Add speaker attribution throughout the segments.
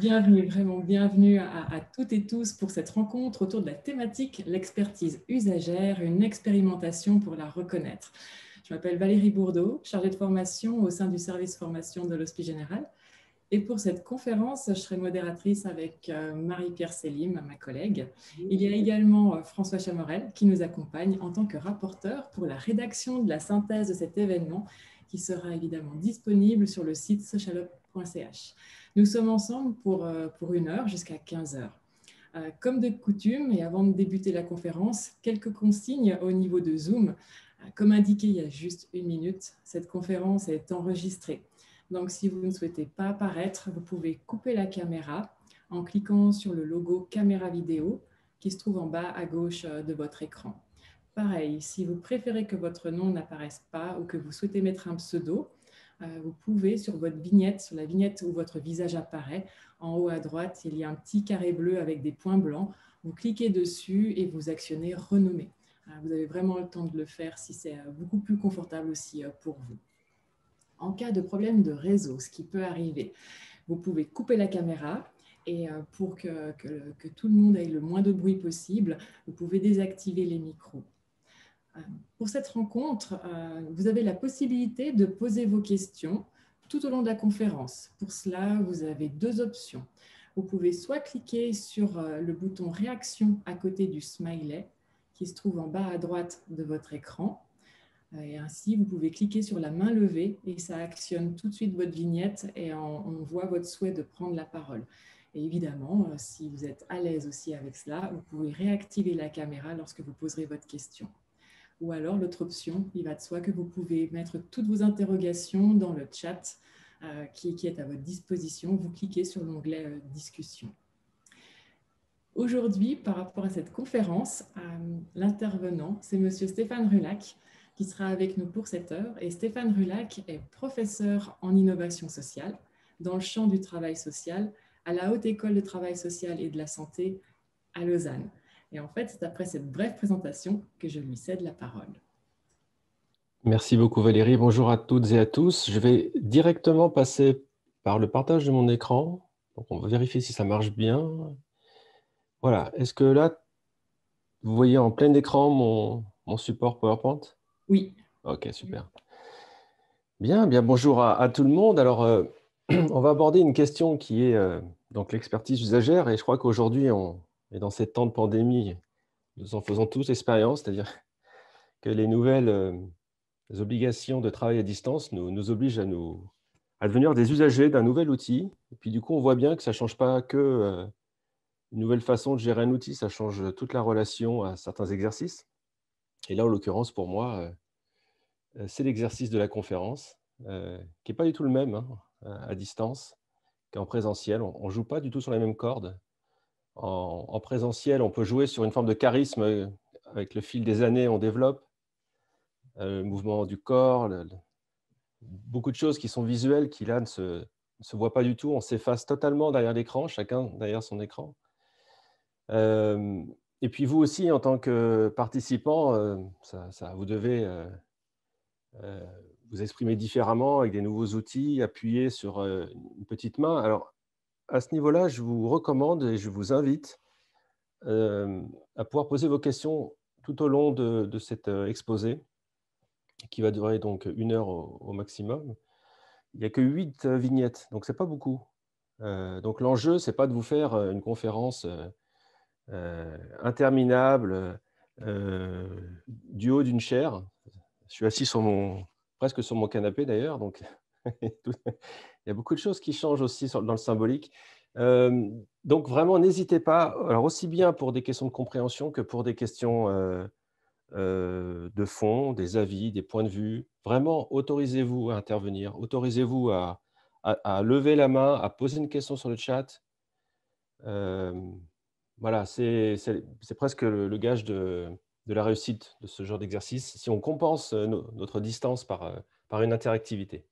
Speaker 1: Bienvenue, vraiment bienvenue à, toutes et tous pour cette rencontre autour de la thématique l'expertise
Speaker 2: usagère, une expérimentation pour la reconnaître. Je m'appelle Valérie Bourdeau, chargée de formation au sein du service formation de l'Hospice Général. Et pour cette conférence, je serai modératrice avec euh, Marie-Pierre Selim, ma collègue. Il y a également euh, François Chamorel qui nous accompagne en tant que rapporteur pour la rédaction de la synthèse de cet événement qui sera évidemment disponible sur le site socialop.ch. Nous sommes ensemble pour, euh, une heure jusqu'à 15 heures. Euh, comme de coutume, et avant de débuter la conférence, quelques consignes au niveau de Zoom. Euh, comme indiqué il y a juste une minute, cette conférence est enregistrée. Donc si vous ne souhaitez pas apparaître, vous pouvez couper la caméra en cliquant sur le logo caméra vidéo qui se trouve en bas à gauche de votre écran. Pareil, si vous préférez que votre nom n'apparaisse pas ou que vous souhaitez mettre un pseudo, euh, vous pouvez sur votre vignette, sur la vignette où votre visage apparaît, en haut à droite, il y a un petit carré bleu avec des points blancs. Vous cliquez dessus et vous actionnez renommer. Euh, vous avez vraiment le temps de le faire si c'est euh, beaucoup plus confortable aussi pour vous. En cas de problème de réseau, ce qui peut arriver, vous pouvez couper la caméra et pour que, que tout le monde ait le moins de bruit possible, vous pouvez désactiver les micros. Pour cette rencontre, euh, vous avez la possibilité de poser vos questions tout au long de la conférence. Pour cela, vous avez deux options. Vous pouvez soit cliquer sur euh, le bouton réaction à côté du smiley qui se trouve en bas à droite de votre écran. Euh, et ainsi, vous pouvez cliquer sur la main levée et ça actionne tout de suite votre vignette et on voit votre souhait de prendre la parole. Et évidemment, si vous êtes à l'aise aussi avec cela, vous pouvez réactiver la caméra lorsque vous poserez votre question. Ou alors l'autre option, il va de soi que vous pouvez mettre toutes vos interrogations dans le chat euh, qui, est à votre disposition. Vous cliquez sur l'onglet euh, discussion. Aujourd'hui, par rapport à cette conférence, euh, l'intervenant, c'est Monsieur Stéphane Rulac qui sera avec nous pour cette heure. Et Stéphane Rulac est professeur en innovation sociale dans le champ du travail social à la Haute École de Travail Social et de la Santé à Lausanne. Et en fait, c'est après cette brève présentation que je lui cède la parole.
Speaker 3: Merci beaucoup Valérie. Bonjour à toutes et à tous. Je vais directement passer par le partage de mon écran. Donc on va vérifier si ça marche bien. Voilà. Est-ce que là, vous voyez en plein écran mon, mon support PowerPoint Oui. Ok, super. Bien, bien, bonjour à, tout le monde. Alors, euh, on va aborder une question qui est euh, donc l'expertise usagère. Et je crois qu'aujourd'hui, on, et dans ces temps de pandémie, nous en faisons tous expérience, c'est-à-dire que les nouvelles euh, obligations de travail à distance nous, obligent à, nous, devenir des usagers d'un nouvel outil. Et puis du coup, on voit bien que ça ne change pas que euh, une nouvelle façon de gérer un outil, ça change toute la relation à certains exercices. Et là, en l'occurrence, pour moi, euh, c'est l'exercice de la conférence, qui n'est pas du tout le même hein, à distance qu'en présentiel. On ne joue pas du tout sur les mêmes cordes en, présentiel, on peut jouer sur une forme de charisme euh, avec le fil des années, on développe euh, le mouvement du corps, beaucoup de choses qui sont visuelles, qui là ne se, voit voient pas du tout. On s'efface totalement derrière l'écran, chacun derrière son écran. Euh, et puis vous aussi, en tant que participant, ça, ça, vous devez vous exprimer différemment avec des nouveaux outils, appuyer sur une petite main. Alors, à ce niveau-là, je vous recommande et je vous invite euh, à pouvoir poser vos questions tout au long de, cet euh, exposé, qui va durer donc une heure au, maximum. Il n'y a que huit euh, vignettes, donc ce n'est pas beaucoup. donc l'enjeu, ce n'est pas de vous faire une conférence interminable du haut d'une chaire. Je suis assis sur mon, presque sur mon canapé d'ailleurs, donc Il y a beaucoup de choses qui changent aussi dans le symbolique. Euh, donc vraiment, n'hésitez pas, alors aussi bien pour des questions de compréhension que pour des questions euh, euh, de fond, des avis, des points de vue. Vraiment, autorisez-vous à intervenir, autorisez-vous à, lever la main, à poser une question sur le chat. voilà, c'est presque le, gage de, la réussite de ce genre d'exercice, si on compense notre distance par une interactivité.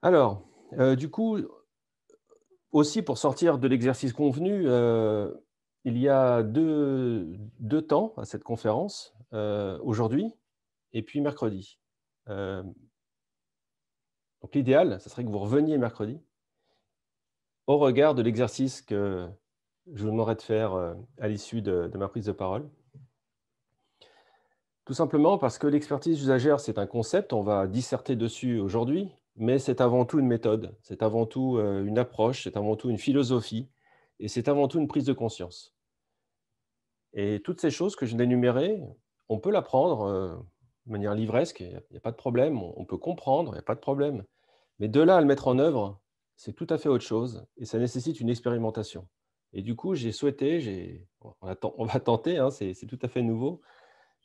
Speaker 3: Alors, euh, du coup, aussi pour sortir de l'exercice convenu, euh, il y a deux, temps à cette conférence, euh, aujourd'hui et puis mercredi. donc l'idéal, ce serait que vous reveniez mercredi au regard de l'exercice que je vous demanderai de faire à l'issue de ma prise de parole. Tout simplement parce que l'expertise usagère, c'est un concept, on va disserter dessus aujourd'hui, mais c'est avant tout une méthode, c'est avant tout euh, une approche, c'est avant tout une philosophie, et c'est avant tout une prise de conscience. Et toutes ces choses que je d'énumérer, on peut l'apprendre euh, de manière livresque, il n'y a, pas de problème, on, peut comprendre, il n'y a pas de problème. Mais de là à le mettre en œuvre, c'est tout à fait autre chose, et ça nécessite une expérimentation. Et du coup, j'ai souhaité, on, on, va tenter, hein, c'est tout à fait nouveau,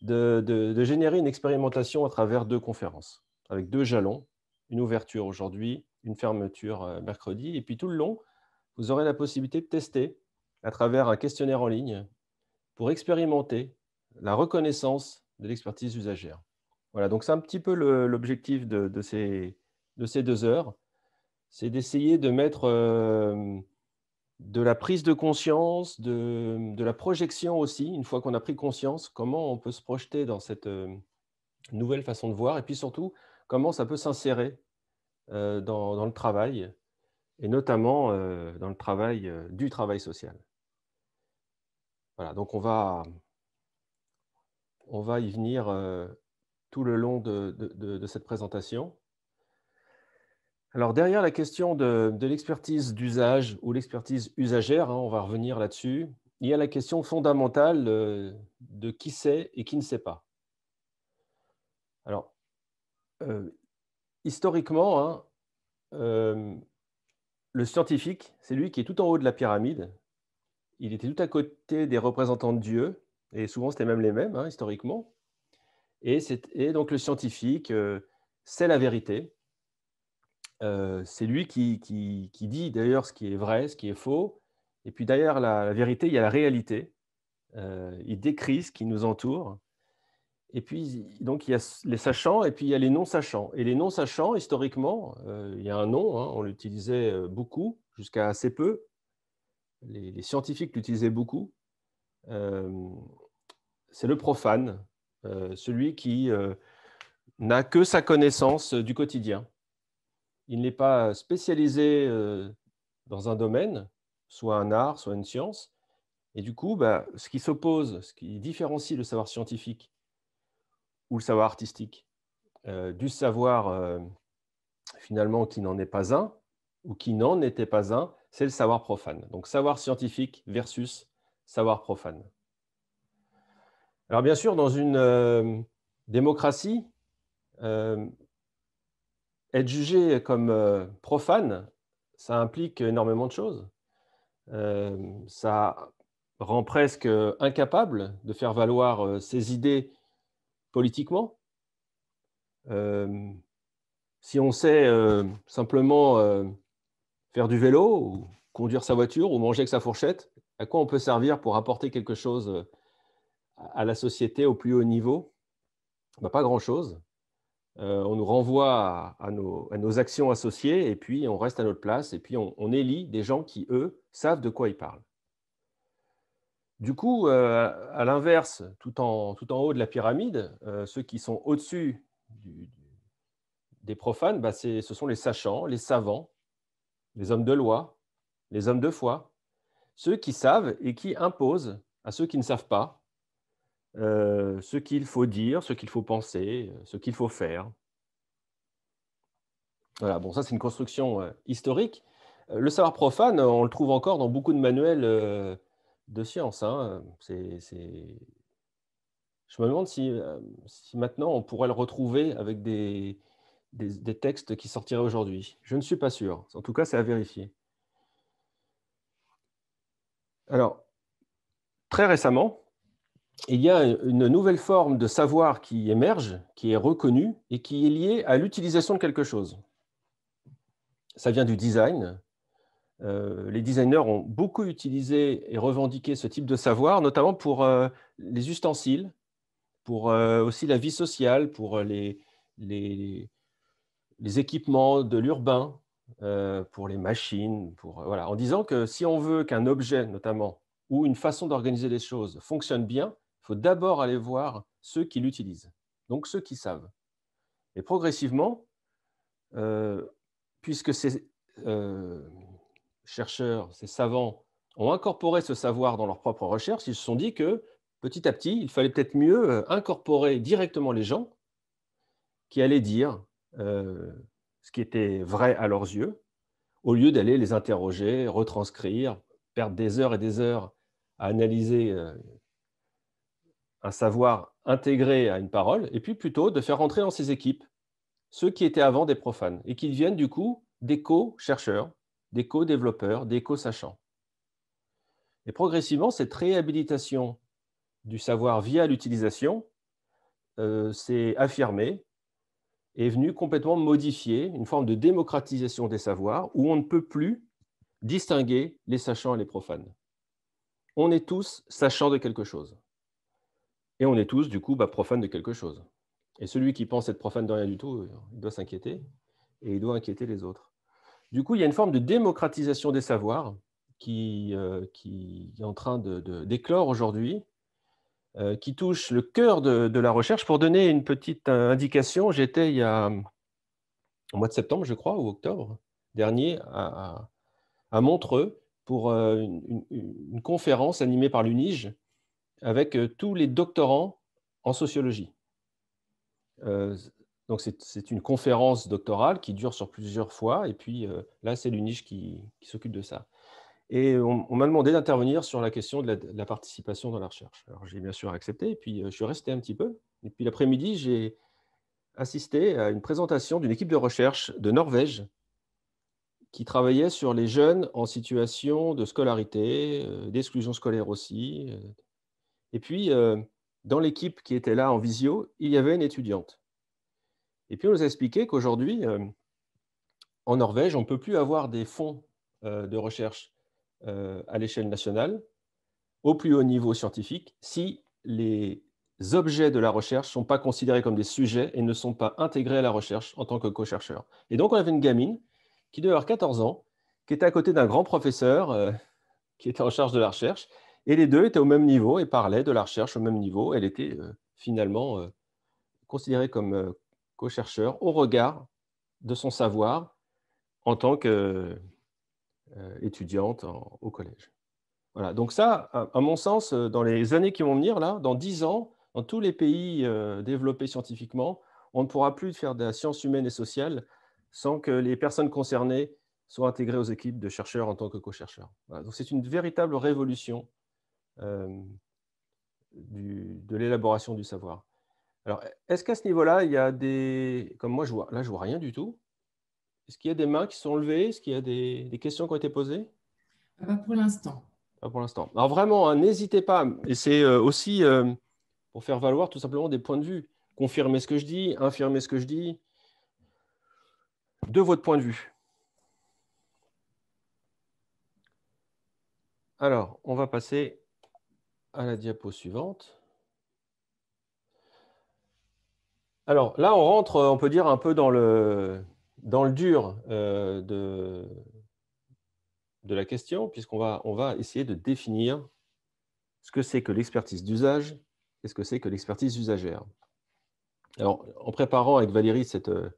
Speaker 3: de générer une expérimentation à travers deux conférences, avec deux jalons, une ouverture aujourd'hui, une fermeture euh, mercredi. Et puis tout le long, vous aurez la possibilité de tester à travers un questionnaire en ligne pour expérimenter la reconnaissance de l'expertise usagère. Voilà, donc c'est un petit peu l'objectif de, ces, deux heures, c'est d'essayer de mettre euh, de la prise de conscience, de, la projection aussi, une fois qu'on a pris conscience, comment on peut se projeter dans cette euh, nouvelle façon de voir, et puis surtout, comment ça peut s'insérer euh, dans, le travail, et notamment euh, dans le travail euh, du travail social. Voilà, donc on va, on va y venir tout le long de, cette présentation. Alors derrière la question de, l'expertise d'usage ou l'expertise usagère, hein, on va revenir là-dessus, il y a la question fondamentale de, de qui sait et qui ne sait pas. Alors euh, historiquement, hein, euh, le scientifique, c'est lui qui est tout en haut de la pyramide. Il était tout à côté des représentants de Dieu, et souvent c'était même les mêmes, hein, historiquement. Et, donc le scientifique, euh, c'est la vérité. c'est lui qui, dit d'ailleurs ce qui est vrai, ce qui est faux. Et puis d'ailleurs la vérité, il y a la réalité. il décrit ce qui nous entoure. Et puis, donc, il y a les sachants et puis il y a les non-sachants. Et les non-sachants, historiquement, euh, il y a un nom, hein, on l'utilisait euh, beaucoup, jusqu'à assez peu. Les, scientifiques l'utilisaient beaucoup. Euh, c'est le profane, celui qui n'a que sa connaissance du quotidien. Il n'est pas spécialisé dans un domaine, soit un art, soit une science. Et du coup, bah, ce qui s'oppose, ce qui différencie le savoir scientifique ou le savoir artistique. Euh, du savoir euh, finalement qui n'en est pas un ou qui n'en était pas un, c'est le savoir profane. Donc savoir scientifique versus savoir profane. Alors bien sûr, dans une euh, démocratie, être jugé comme profane, ça implique énormément de choses. ça rend presque incapable de faire valoir ses idées politiquement. Euh, si on sait euh, simplement euh, faire du vélo, ou conduire sa voiture, ou manger avec sa fourchette, à quoi on peut servir pour apporter quelque chose à la société au plus haut niveau bah, Pas grand-chose. on nous renvoie à, nos, actions associées, et puis on reste à notre place, et puis on élit des gens qui, eux, savent de quoi ils parlent. Du coup, euh, à l'inverse, tout en, tout en, haut de la pyramide, euh, ceux qui sont au-dessus des profanes, bah ce sont les sachants, les savants, les hommes de loi, les hommes de foi, ceux qui savent et qui imposent à ceux qui ne savent pas euh, ce qu'il faut dire, ce qu'il faut penser, ce qu'il faut faire. Voilà, bon, ça c'est une construction historique. Le savoir profane, on le trouve encore dans beaucoup de manuels de science. Hein, je me demande euh, si, maintenant on pourrait le retrouver avec des, des textes qui sortiraient aujourd'hui. Je ne suis pas sûr. En tout cas, c'est à vérifier. Alors, très récemment, il y a une nouvelle forme de savoir qui émerge, qui est reconnue et qui est liée à l'utilisation de quelque chose. Ça vient du design, euh, les designers ont beaucoup utilisé et revendiqué ce type de savoir, notamment pour euh, les ustensiles, pour euh, aussi la vie sociale, pour les, les, les équipements de l'urbain, pour les machines, pour, voilà, en disant que si on veut qu'un objet, notamment, ou une façon d'organiser les choses fonctionne bien, il faut d'abord aller voir ceux qui l'utilisent, donc ceux qui savent. Et progressivement, puisque c'est chercheurs, ces savants, ont incorporé ce savoir dans leurs propres recherches, ils se sont dit que petit à petit, il fallait peut-être mieux euh, incorporer directement les gens qui allaient dire euh, ce qui était vrai à leurs yeux, au lieu d'aller les interroger, retranscrire, perdre des heures et des heures à analyser euh, un savoir intégré à une parole, et puis plutôt de faire rentrer dans ces équipes ceux qui étaient avant des profanes, et qui deviennent du coup des co-chercheurs, des co-développeurs, des co-sachants. Et progressivement, cette réhabilitation du savoir via l'utilisation euh, s'est affirmée et est venue complètement modifier une forme de démocratisation des savoirs où on ne peut plus distinguer les sachants et les profanes. On est tous sachants de quelque chose. Et on est tous, du coup, bah, profanes de quelque chose. Et celui qui pense être profane de rien du tout, euh, il doit s'inquiéter et il doit inquiéter les autres. Du coup, il y a une forme de démocratisation des savoirs qui, euh, est en train d'éclore de, aujourd'hui, euh, qui touche le cœur de, la recherche. Pour donner une petite euh, indication, j'étais il y a au mois de septembre, je crois, ou octobre dernier, à, Montreux pour une, conférence animée par l'UNIGE avec tous les doctorants en sociologie. Donc, c'est une conférence doctorale qui dure sur plusieurs fois. Et puis, euh, là, c'est l'UNICH qui, qui s'occupe de ça. Et on, m'a demandé d'intervenir sur la question de la, participation dans la recherche. Alors, j'ai bien sûr accepté. Et puis, euh, je suis resté un petit peu. Et puis, l'après-midi, j'ai assisté à une présentation d'une équipe de recherche de Norvège qui travaillait sur les jeunes en situation de scolarité, euh, d'exclusion scolaire aussi. Et puis, dans l'équipe qui était là en visio, il y avait une étudiante et puis on nous a expliqué qu'aujourd'hui, euh, en Norvège, on ne peut plus avoir des fonds euh, de recherche euh, à l'échelle nationale, au plus haut niveau scientifique, si les objets de la recherche ne sont pas considérés comme des sujets et ne sont pas intégrés à la recherche en tant que co-chercheur. Et donc on avait une gamine qui devait avoir 14 ans, qui était à côté d'un grand professeur qui était en charge de la recherche, et les deux étaient au même niveau et parlaient de la recherche au même niveau. Elle était finalement considérée comme chercheur au regard de son savoir en tant qu'étudiante euh, au collège. Voilà, donc ça, à, mon sens, euh, dans les années qui vont venir, là, dans dix ans, dans tous les pays euh, développés scientifiquement, on ne pourra plus faire de la science humaine et sociale sans que les personnes concernées soient intégrées aux équipes de chercheurs en tant que co-chercheurs. donc c'est une véritable révolution de l'élaboration du savoir. Alors, est-ce qu'à ce, niveau-là, il y a des. Comme moi, je vois, là, je vois rien du tout. Est-ce qu'il y a des mains qui sont levées Est-ce qu'il y a des... questions qui ont été posées
Speaker 2: Pas ah bah, pour l'instant.
Speaker 3: Pas pour l'instant. Alors, vraiment, hein, n'hésitez pas. Et c'est euh, aussi euh, pour faire valoir tout simplement des points de vue. Confirmer ce que je dis, infirmer ce que je dis, de votre point de vue. Alors, on va passer à la diapo suivante. Alors là, on rentre, on peut dire, un peu dans le, dur euh, de, la question, puisqu'on va, on va essayer de définir ce que c'est que l'expertise d'usage et ce que c'est que l'expertise usagère. Alors, en préparant avec Valérie cette, euh,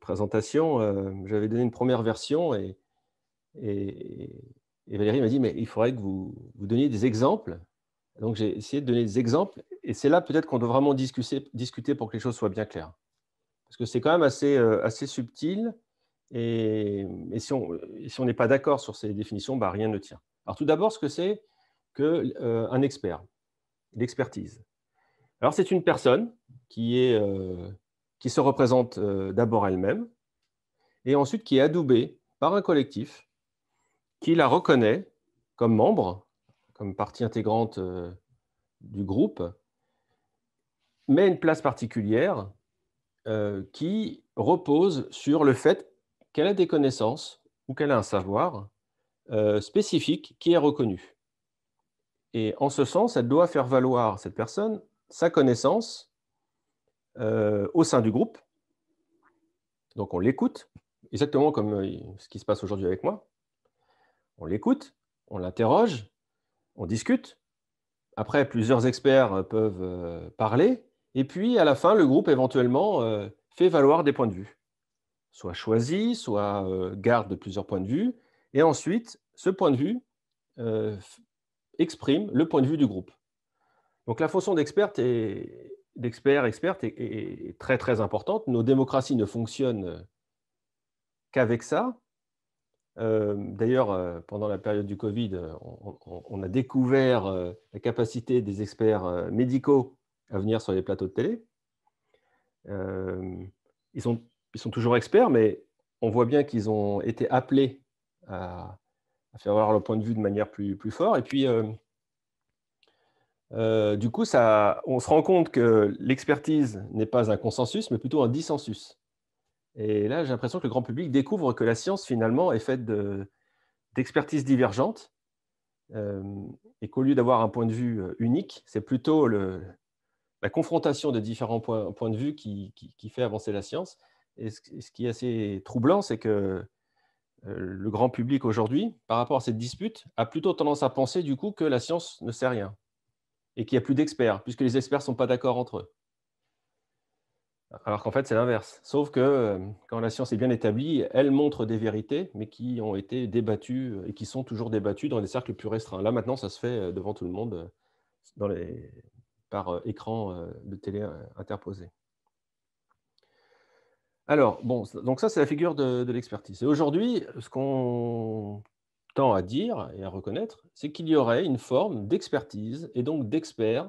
Speaker 3: présentation, euh, j'avais donné une première version et, Valérie m'a dit, mais il faudrait que vous, vous donniez des exemples donc j'ai essayé de donner des exemples, et c'est là peut-être qu'on doit vraiment discuter, pour que les choses soient bien claires. Parce que c'est quand même assez, euh, assez subtil, et, si on n'est pas d'accord sur ces définitions, bah, rien ne tient. Alors tout d'abord, ce que c'est qu'un euh, expert, l'expertise. Alors c'est une personne qui, euh, qui se représente d'abord elle-même, et ensuite qui est adoubée par un collectif qui la reconnaît comme membre partie intégrante euh, du groupe, mais une place particulière euh, qui repose sur le fait qu'elle a des connaissances ou qu'elle a un savoir euh, spécifique qui est reconnu. Et en ce sens, elle doit faire valoir cette personne sa connaissance au sein du groupe. Donc on l'écoute, exactement comme ce qui se passe aujourd'hui avec moi. On l'écoute, on l'interroge, on discute. Après, plusieurs experts euh, peuvent euh, parler. Et puis, à la fin, le groupe éventuellement euh, fait valoir des points de vue. Soit choisi, soit garde de plusieurs points de vue. Et ensuite, ce point de vue exprime le point de vue du groupe. Donc la fonction d'expert et d'expert experte est, très très importante. Nos démocraties ne fonctionnent qu'avec ça. D'ailleurs, pendant la période du Covid, on, a découvert la capacité des experts médicaux à venir sur les plateaux de télé. Ils sont, toujours experts, mais on voit bien qu'ils ont été appelés à, faire voir leur point de vue de manière plus, forte. Et puis, du coup, on se rend compte que l'expertise n'est pas un consensus, mais plutôt un dissensus. Et là, j'ai l'impression que le grand public découvre que la science, finalement, est faite d'expertises divergentes euh, et qu'au lieu d'avoir un point de vue euh, unique, c'est plutôt la confrontation de différents points, de vue qui, fait avancer la science. Et ce, qui est assez troublant, c'est que euh, le grand public aujourd'hui, par rapport à cette dispute, a plutôt tendance à penser du coup que la science ne sait rien et qu'il n'y a plus d'experts, puisque les experts ne sont pas d'accord entre eux. Alors qu'en fait, c'est l'inverse. Sauf que euh, quand la science est bien établie, elle montre des vérités, mais qui ont été débattues euh, et qui sont toujours débattues dans des cercles plus restreints. Là, maintenant, ça se fait euh, devant tout le monde par écran de télé interposé. Alors, bon, donc ça, c'est la figure de, de l'expertise. Et aujourd'hui, ce qu'on tend à dire et à reconnaître, c'est qu'il y aurait une forme d'expertise et donc d'experts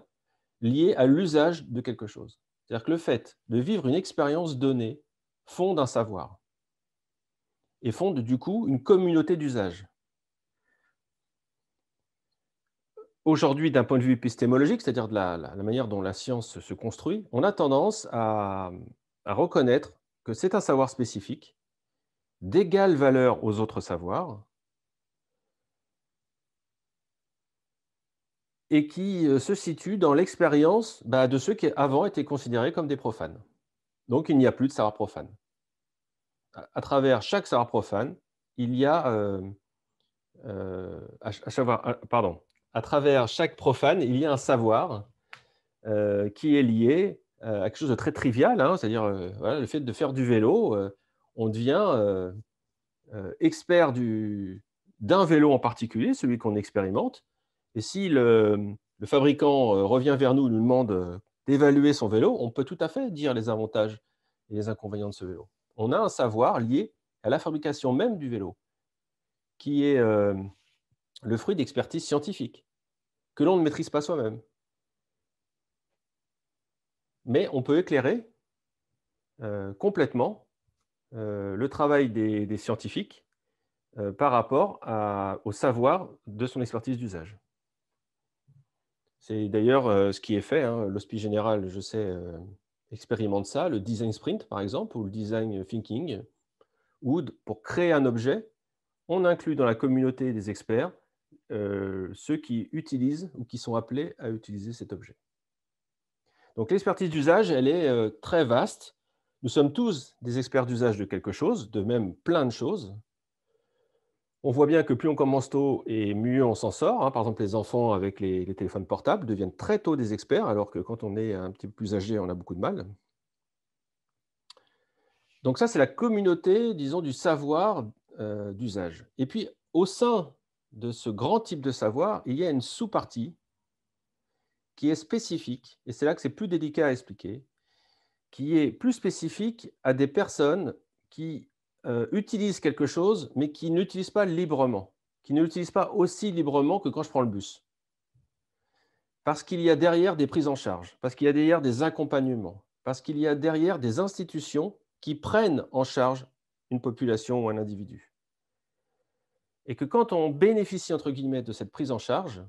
Speaker 3: liés à l'usage de quelque chose. C'est-à-dire que le fait de vivre une expérience donnée fonde un savoir et fonde du coup une communauté d'usage. Aujourd'hui, d'un point de vue épistémologique, c'est-à-dire de la, manière dont la science se construit, on a tendance à, à reconnaître que c'est un savoir spécifique d'égale valeur aux autres savoirs, et qui euh, se situe dans l'expérience bah, de ceux qui avant étaient considérés comme des profanes. Donc il n'y a plus de savoir profane. À travers chaque savoir profane, il y a... Euh, euh, à, travers chaque profane, il y a un savoir qui est lié à quelque chose de très trivial, hein, c'est-à-dire le fait de faire du vélo, on devient expert d'un vélo en particulier, celui qu'on expérimente, et si le, fabricant euh, revient vers nous, et nous demande euh, d'évaluer son vélo, on peut tout à fait dire les avantages et les inconvénients de ce vélo. On a un savoir lié à la fabrication même du vélo, qui est euh, le fruit d'expertise scientifique, que l'on ne maîtrise pas soi-même. Mais on peut éclairer complètement le travail des, scientifiques par rapport au savoir de son expertise d'usage. C'est d'ailleurs euh, ce qui est fait. Hein. L'hospice général, je sais, euh, expérimente ça, le design sprint par exemple, ou le design thinking, où pour créer un objet, on inclut dans la communauté des experts euh, ceux qui utilisent ou qui sont appelés à utiliser cet objet. Donc l'expertise d'usage, elle est très vaste. Nous sommes tous des experts d'usage de quelque chose, de même plein de choses, on voit bien que plus on commence tôt et mieux on s'en sort. Hein. Par exemple, les enfants avec les, téléphones portables deviennent très tôt des experts, alors que quand on est un petit peu plus âgé, on a beaucoup de mal. Donc ça, c'est la communauté, disons, du savoir euh, d'usage. Et puis, au sein de ce grand type de savoir, il y a une sous-partie qui est spécifique, et c'est là que c'est plus délicat à expliquer, qui est plus spécifique à des personnes qui euh, utilise quelque chose, mais qui ne pas librement, qui ne l'utilise pas aussi librement que quand je prends le bus. Parce qu'il y a derrière des prises en charge, parce qu'il y a derrière des accompagnements, parce qu'il y a derrière des institutions qui prennent en charge une population ou un individu. Et que quand on bénéficie, entre guillemets, de cette prise en charge,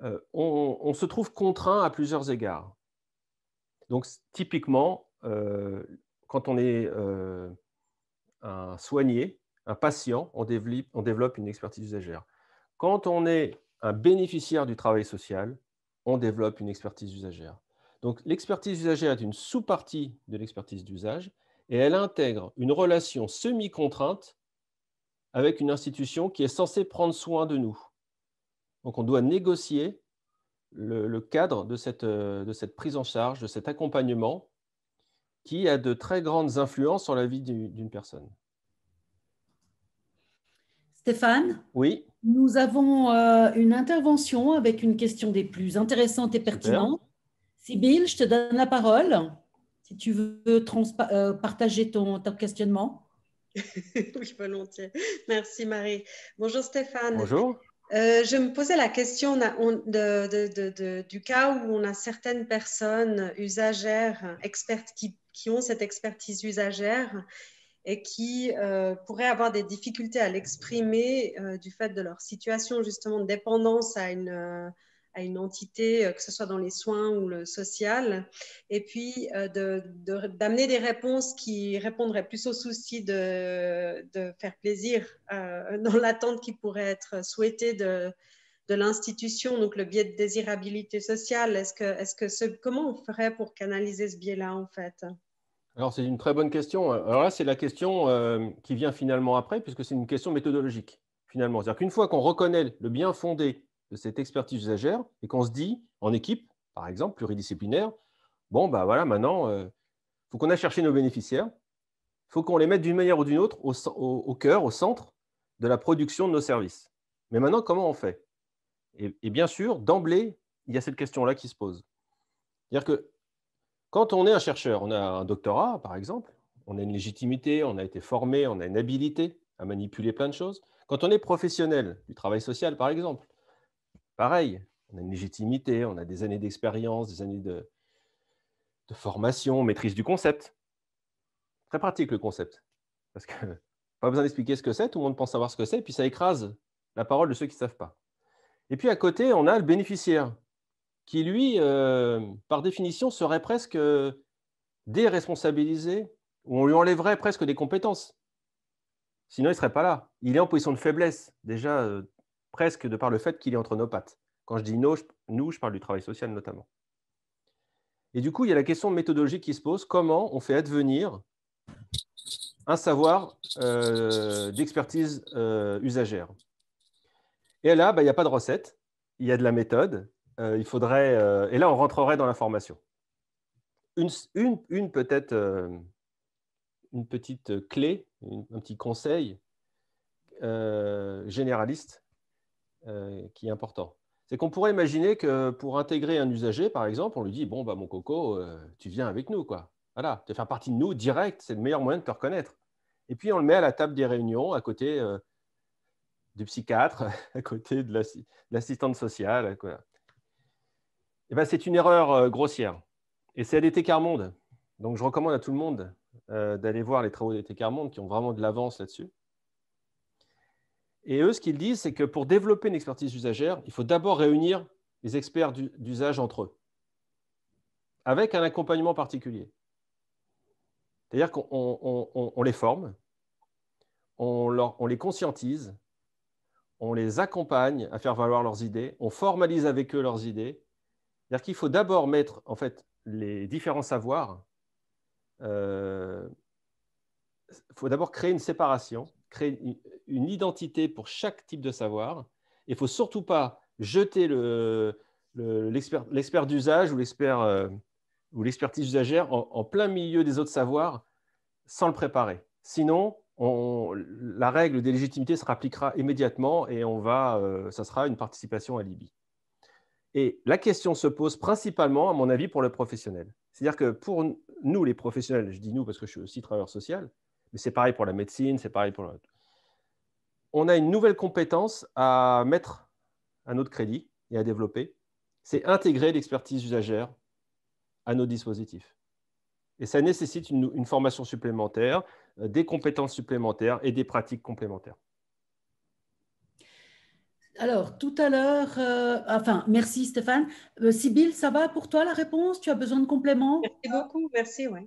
Speaker 3: euh, on, se trouve contraint à plusieurs égards. Donc, typiquement, euh, quand on est un soigné, un patient, on développe, une expertise usagère. Quand on est un bénéficiaire du travail social, on développe une expertise usagère. Donc l'expertise usagère est une sous-partie de l'expertise d'usage et elle intègre une relation semi-contrainte avec une institution qui est censée prendre soin de nous. Donc on doit négocier le, cadre euh, de cette, prise en charge, de cet accompagnement qui a de très grandes influences sur la vie d'une personne.
Speaker 1: Stéphane Oui. Nous avons euh, une intervention avec une question des plus intéressantes et pertinentes. Sybille, je te donne la parole si tu veux euh, partager ton, questionnement. oui, volontiers. Merci Marie. Bonjour Stéphane. Bonjour. Euh, je me posais la question du cas où on a certaines personnes usagères, expertes, qui qui ont cette expertise usagère et qui euh, pourraient avoir des difficultés à l'exprimer euh, du fait de leur situation justement de dépendance à une, euh, à une entité, que ce soit dans les soins ou le social, et puis d'amener de, des réponses qui répondraient plus au souci de, de, faire plaisir dans l'attente qui pourrait être souhaitée de, de l'institution, donc le biais de désirabilité sociale. Est-ce que, est -ce que comment on ferait pour canaliser ce biais-là en fait
Speaker 3: alors, c'est une très bonne question. Alors là, c'est la question euh, qui vient finalement après, puisque c'est une question méthodologique, finalement. C'est-à-dire qu'une fois qu'on reconnaît le bien fondé de cette expertise usagère et qu'on se dit, en équipe, par exemple, pluridisciplinaire, bon, bah voilà, maintenant, il euh, faut qu'on aille chercher nos bénéficiaires, il faut qu'on les mette d'une manière ou d'une autre au, au cœur, au centre de la production de nos services. Mais maintenant, comment on fait et, et bien sûr, d'emblée, il y a cette question-là qui se pose. C'est-à-dire que quand on est un chercheur, on a un doctorat, par exemple, on a une légitimité, on a été formé, on a une habilité à manipuler plein de choses. Quand on est professionnel du travail social, par exemple, pareil, on a une légitimité, on a des années d'expérience, des années de, formation, maîtrise du concept. Très pratique le concept, parce que pas besoin d'expliquer ce que c'est, tout le monde pense savoir ce que c'est, puis ça écrase la parole de ceux qui ne savent pas. Et puis à côté, on a le bénéficiaire qui, lui, euh, par définition, serait presque euh, déresponsabilisé, ou on lui enlèverait presque des compétences. Sinon, il ne serait pas là. Il est en position de faiblesse, déjà euh, presque de par le fait qu'il est entre nos pattes. Quand je dis nous je, nous, je parle du travail social notamment. Et du coup, il y a la question méthodologique qui se pose, comment on fait advenir un savoir d'expertise usagère Et là, bah, il n'y a pas de recette, il y a de la méthode, euh, il faudrait, euh, et là on rentrerait dans l'information. Une, une, une peut-être euh, une petite clé, un petit conseil généraliste qui est important. C'est qu'on pourrait imaginer que pour intégrer un usager, par exemple, on lui dit bon bah mon coco, tu viens avec nous quoi. Voilà, tu vas faire partie de nous direct, c'est le meilleur moyen de te reconnaître. Et puis on le met à la table des réunions, à côté du psychiatre, à côté de l'assistante sociale. Quoi. Eh ben, c'est une erreur euh, grossière. Et c'est à l'été Carmonde. Donc, je recommande à tout le monde euh, d'aller voir les travaux d'été Carmonde qui ont vraiment de l'avance là-dessus. Et eux, ce qu'ils disent, c'est que pour développer une expertise usagère, il faut d'abord réunir les experts d'usage entre eux, avec un accompagnement particulier. C'est-à-dire qu'on les forme, on, les conscientise, on les accompagne à faire valoir leurs idées, on formalise avec eux leurs idées, c'est-à-dire qu'il faut d'abord mettre en fait les différents savoirs. Il euh, faut d'abord créer une séparation, créer une, identité pour chaque type de savoir. Il ne faut surtout pas jeter l'expert d'usage ou euh, l'expertise usagère en, plein milieu des autres savoirs sans le préparer. Sinon, la règle des légitimités se rappliquera immédiatement et on va, euh, ça sera une participation à Libye. Et la question se pose principalement, à mon avis, pour le professionnel. C'est-à-dire que pour nous, les professionnels, je dis nous parce que je suis aussi travailleur social, mais c'est pareil pour la médecine, c'est pareil pour... l'autre. On a une nouvelle compétence à mettre à notre crédit et à développer, c'est intégrer l'expertise usagère à nos dispositifs. Et ça nécessite une formation supplémentaire, euh, des compétences supplémentaires et des pratiques complémentaires.
Speaker 1: Alors, tout à l'heure, euh, enfin, merci Stéphane. Euh, Sybille, ça va pour toi la réponse Tu as besoin de compléments Merci beaucoup, merci, oui.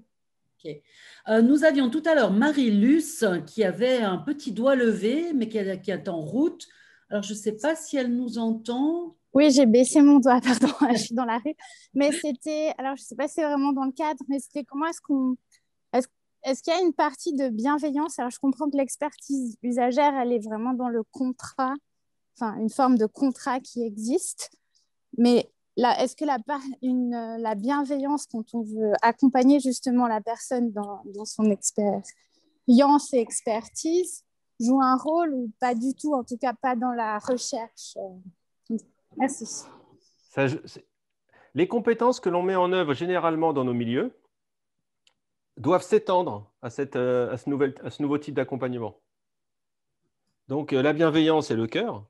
Speaker 1: Euh, nous avions tout à l'heure Marie-Luce qui avait un petit doigt levé, mais qui, est en route. Alors, je ne sais pas si elle nous entend. Oui, j'ai baissé mon doigt, pardon, je suis dans la rue. Mais c'était, alors je ne sais pas si c'est vraiment dans le cadre, mais c'était comment est-ce qu'on. Est-ce qu'il y a une partie de bienveillance Alors, je comprends que l'expertise usagère, elle est vraiment dans le contrat enfin, une forme de contrat qui existe. Mais est-ce que la, euh, la, bienveillance, quand on veut accompagner justement la personne dans, son expérience et expertise, joue un rôle ou pas du tout, en tout cas pas dans la recherche euh? Merci.
Speaker 3: les compétences que l'on met en œuvre généralement dans nos milieux doivent s'étendre à, euh, à, à, ce nouveau type d'accompagnement. Donc la bienveillance est le cœur,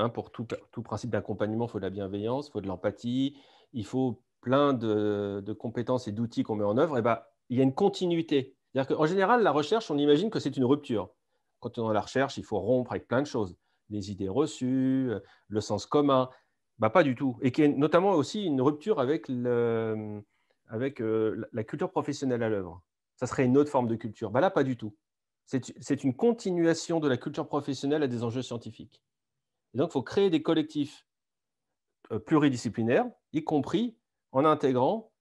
Speaker 3: Hein, pour tout, principe d'accompagnement, il faut de la bienveillance, il faut de l'empathie, il faut plein de, compétences et d'outils qu'on met en œuvre. Et bah, il y a une continuité. En général, la recherche, on imagine que c'est une rupture. Quand on est dans la recherche, il faut rompre avec plein de choses. Les idées reçues, euh, le sens commun. Bah, pas du tout. Et qui est notamment aussi une rupture avec, euh, la culture professionnelle à l'œuvre. Ça serait une autre forme de culture. Bah là, pas du tout. C'est une continuation de la culture professionnelle à des enjeux scientifiques. Et donc, il faut créer des collectifs euh, pluridisciplinaires, y compris en intégrant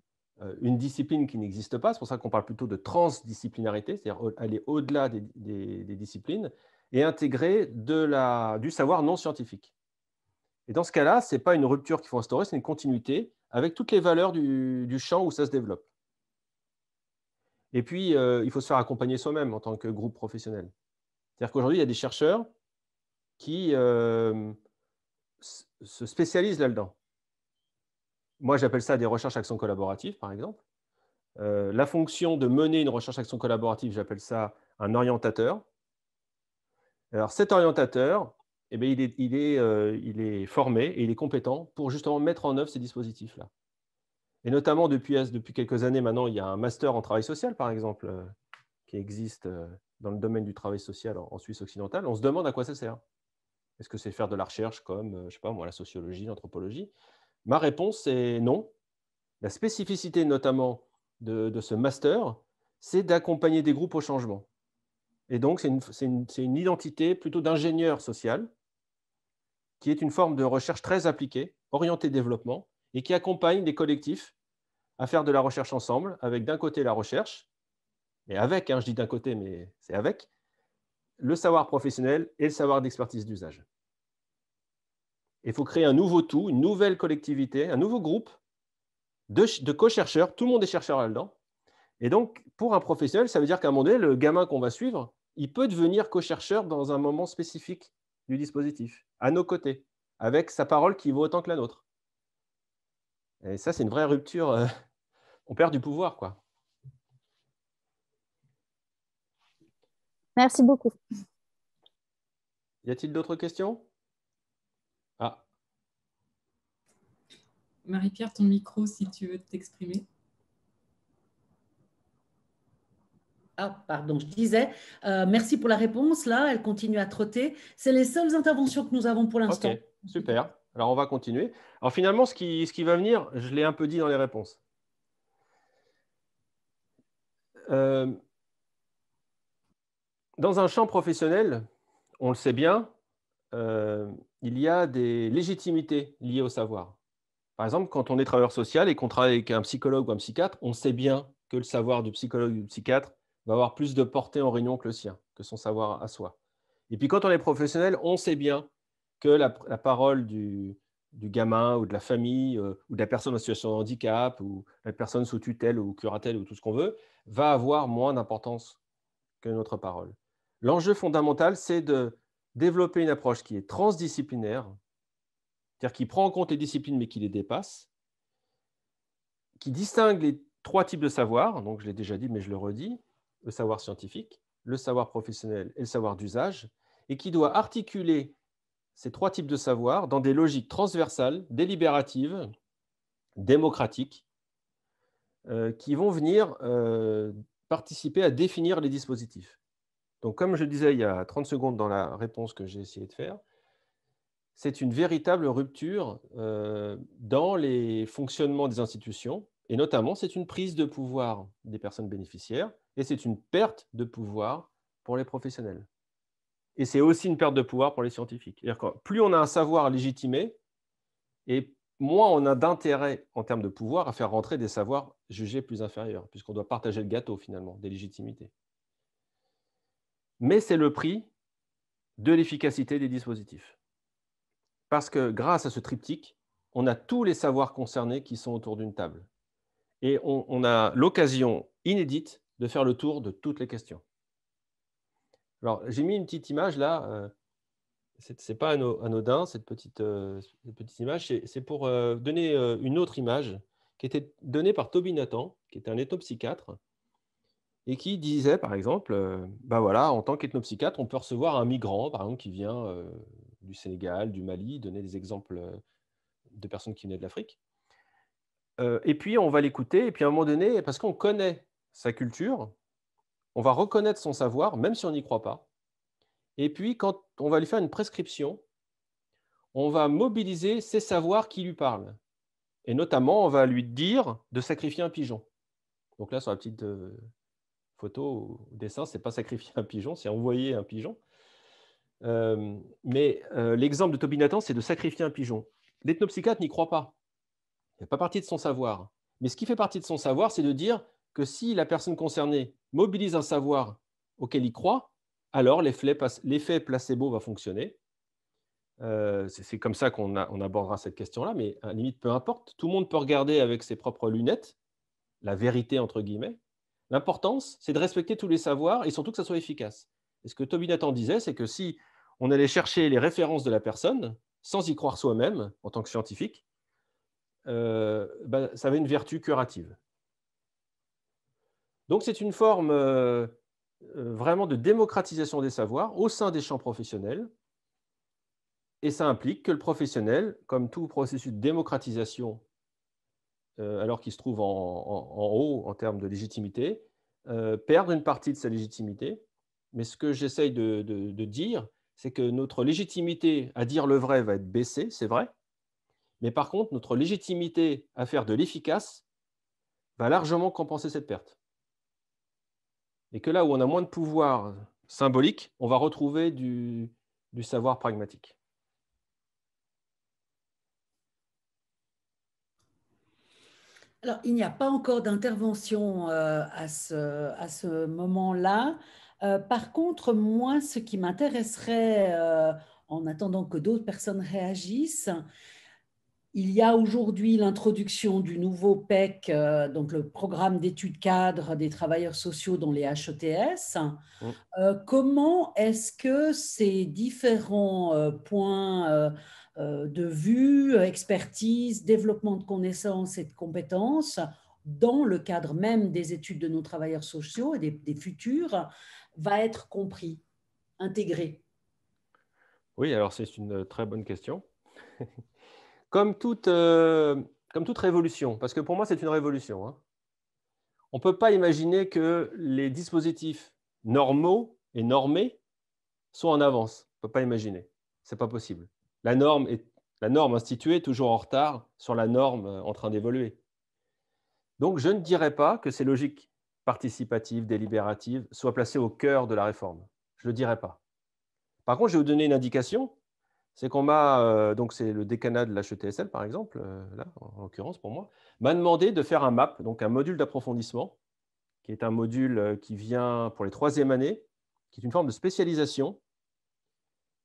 Speaker 3: euh, une discipline qui n'existe pas. C'est pour ça qu'on parle plutôt de transdisciplinarité, c'est-à-dire aller au-delà des, disciplines et intégrer de la, du savoir non scientifique. Et dans ce cas-là, ce n'est pas une rupture qu'il faut instaurer, c'est une continuité avec toutes les valeurs du, champ où ça se développe. Et puis, euh, il faut se faire accompagner soi-même en tant que groupe professionnel. C'est-à-dire qu'aujourd'hui, il y a des chercheurs qui euh, se spécialisent là-dedans. Moi, j'appelle ça des recherches-actions collaboratives, par exemple. Euh, la fonction de mener une recherche-action collaborative, j'appelle ça un orientateur. Alors, cet orientateur, eh bien, euh, il, est, formé et il est compétent pour justement mettre en œuvre ces dispositifs-là. Et notamment depuis quelques années maintenant, il y a un master en travail social, par exemple, qui existe dans le domaine du travail social en Suisse occidentale. On se demande à quoi ça sert. Est-ce que c'est faire de la recherche comme, euh, je sais pas moi, la sociologie, l'anthropologie Ma réponse est non. La spécificité notamment de, ce master, c'est d'accompagner des groupes au changement. Et donc, c'est une, identité plutôt d'ingénieur social, qui est une forme de recherche très appliquée, orientée développement, et qui accompagne des collectifs à faire de la recherche ensemble, avec d'un côté la recherche, et avec, hein, je dis d'un côté, mais c'est avec, le savoir professionnel et le savoir d'expertise d'usage. Il faut créer un nouveau tout, une nouvelle collectivité, un nouveau groupe de, co-chercheurs. Tout le monde est chercheur là-dedans. Et donc, pour un professionnel, ça veut dire qu'à un moment donné, le gamin qu'on va suivre, il peut devenir co-chercheur dans un moment spécifique du dispositif, à nos côtés, avec sa parole qui vaut autant que la nôtre. Et ça, c'est une vraie rupture. Euh, on perd du pouvoir, quoi. Merci beaucoup. Y a-t-il d'autres questions Ah.
Speaker 2: Marie-Pierre, ton
Speaker 1: micro, si tu veux t'exprimer. Ah, pardon, je disais, euh, merci pour la réponse. Là, elle continue à trotter. C'est les seules interventions que nous avons pour l'instant.
Speaker 3: super. Alors, on va continuer. Alors, finalement, ce qui, ce qui va venir, je l'ai un peu dit dans les réponses. Euh, dans un champ professionnel, on le sait bien, euh, il y a des légitimités liées au savoir. Par exemple, quand on est travailleur social et qu'on travaille avec un psychologue ou un psychiatre, on sait bien que le savoir du psychologue ou du psychiatre va avoir plus de portée en réunion que le sien, que son savoir à soi. Et puis quand on est professionnel, on sait bien que la, parole du, gamin ou de la famille euh, ou de la personne en situation de handicap ou la personne sous tutelle ou curatelle ou tout ce qu'on veut va avoir moins d'importance que notre parole. L'enjeu fondamental, c'est de développer une approche qui est transdisciplinaire, c'est-à-dire qui prend en compte les disciplines mais qui les dépasse, qui distingue les trois types de savoirs, donc je l'ai déjà dit mais je le redis, le savoir scientifique, le savoir professionnel et le savoir d'usage, et qui doit articuler ces trois types de savoirs dans des logiques transversales, délibératives, démocratiques, euh, qui vont venir euh, participer à définir les dispositifs. Donc, comme je disais il y a 30 secondes dans la réponse que j'ai essayé de faire, c'est une véritable rupture euh, dans les fonctionnements des institutions, et notamment c'est une prise de pouvoir des personnes bénéficiaires, et c'est une perte de pouvoir pour les professionnels. Et c'est aussi une perte de pouvoir pour les scientifiques. Que plus on a un savoir légitimé, et moins on a d'intérêt en termes de pouvoir à faire rentrer des savoirs jugés plus inférieurs, puisqu'on doit partager le gâteau finalement, des légitimités mais c'est le prix de l'efficacité des dispositifs. Parce que grâce à ce triptyque, on a tous les savoirs concernés qui sont autour d'une table. Et on, a l'occasion inédite de faire le tour de toutes les questions. Alors, j'ai mis une petite image là. Euh, ce n'est pas anodin, cette petite, euh, petite image. C'est pour euh, donner une autre image qui était donnée par Toby Nathan, qui est un éthopsychiatre, et qui disait, par exemple, euh, bah voilà, en tant qu'ethnopsychiatre, on peut recevoir un migrant, par exemple, qui vient euh, du Sénégal, du Mali, donner des exemples euh, de personnes qui venaient de l'Afrique. et puis, on va l'écouter, et puis à un moment donné, parce qu'on connaît sa culture, on va reconnaître son savoir, même si on n'y croit pas. Et puis, quand on va lui faire une prescription, on va mobiliser ses savoirs qui lui parlent. Et notamment, on va lui dire de sacrifier un pigeon. Donc là, sur la petite photo ou dessin, c'est pas sacrifier un pigeon, c'est envoyer un pigeon. Euh, mais euh, l'exemple de Toby c'est de sacrifier un pigeon. L'ethnopsychiatre n'y croit pas. Il a pas partie de son savoir. Mais ce qui fait partie de son savoir, c'est de dire que si la personne concernée mobilise un savoir auquel il croit, alors l'effet placebo va fonctionner. Euh, c'est comme ça qu'on abordera cette question-là, mais à la limite, peu importe. Tout le monde peut regarder avec ses propres lunettes la vérité, entre guillemets, L'importance, c'est de respecter tous les savoirs et surtout que ça soit efficace. Et ce que Toby Nathan disait, c'est que si on allait chercher les références de la personne, sans y croire soi-même, en tant que scientifique, euh, bah, ça avait une vertu curative. Donc c'est une forme euh, euh, vraiment de démocratisation des savoirs au sein des champs professionnels. Et ça implique que le professionnel, comme tout processus de démocratisation euh, alors qu'il se trouve en, haut en termes de légitimité, euh, perdre une partie de sa légitimité. Mais ce que j'essaye de, dire, c'est que notre légitimité à dire le vrai va être baissée, c'est vrai, mais par contre, notre légitimité à faire de l'efficace va largement compenser cette perte. Et que là où on a moins de pouvoir symbolique, on va retrouver du savoir pragmatique.
Speaker 1: il n'y a pas encore d'intervention euh, à ce, à ce moment-là. Euh, par contre, moi, ce qui m'intéresserait, euh, en attendant que d'autres personnes réagissent, il y a aujourd'hui l'introduction du nouveau PEC, donc le programme d'études cadres des travailleurs sociaux dans les HETS. Mmh. comment est-ce que ces différents points euh, de vue, expertise, développement de connaissances et de compétences dans le cadre même des études de nos travailleurs sociaux et des, futurs, va être compris, intégré
Speaker 3: Oui, alors c'est une très bonne question. comme, toute, euh, comme toute révolution, parce que pour moi c'est une révolution, hein. on ne peut pas imaginer que les dispositifs normaux et normés soient en avance. On ne peut pas imaginer. Ce n'est pas possible la norme, est, la norme instituée est toujours en retard sur la norme euh, en train d'évoluer. Donc, je ne dirais pas que ces logiques participatives, délibératives, soient placées au cœur de la réforme. Je ne le dirais pas. Par contre, je vais vous donner une indication. C'est qu'on m'a, euh, donc c'est le décanat de l'HETSL par exemple, euh, là en l'occurrence pour moi, m'a demandé de faire un MAP, donc un module d'approfondissement, qui est un module qui vient pour les troisième années, qui est une forme de spécialisation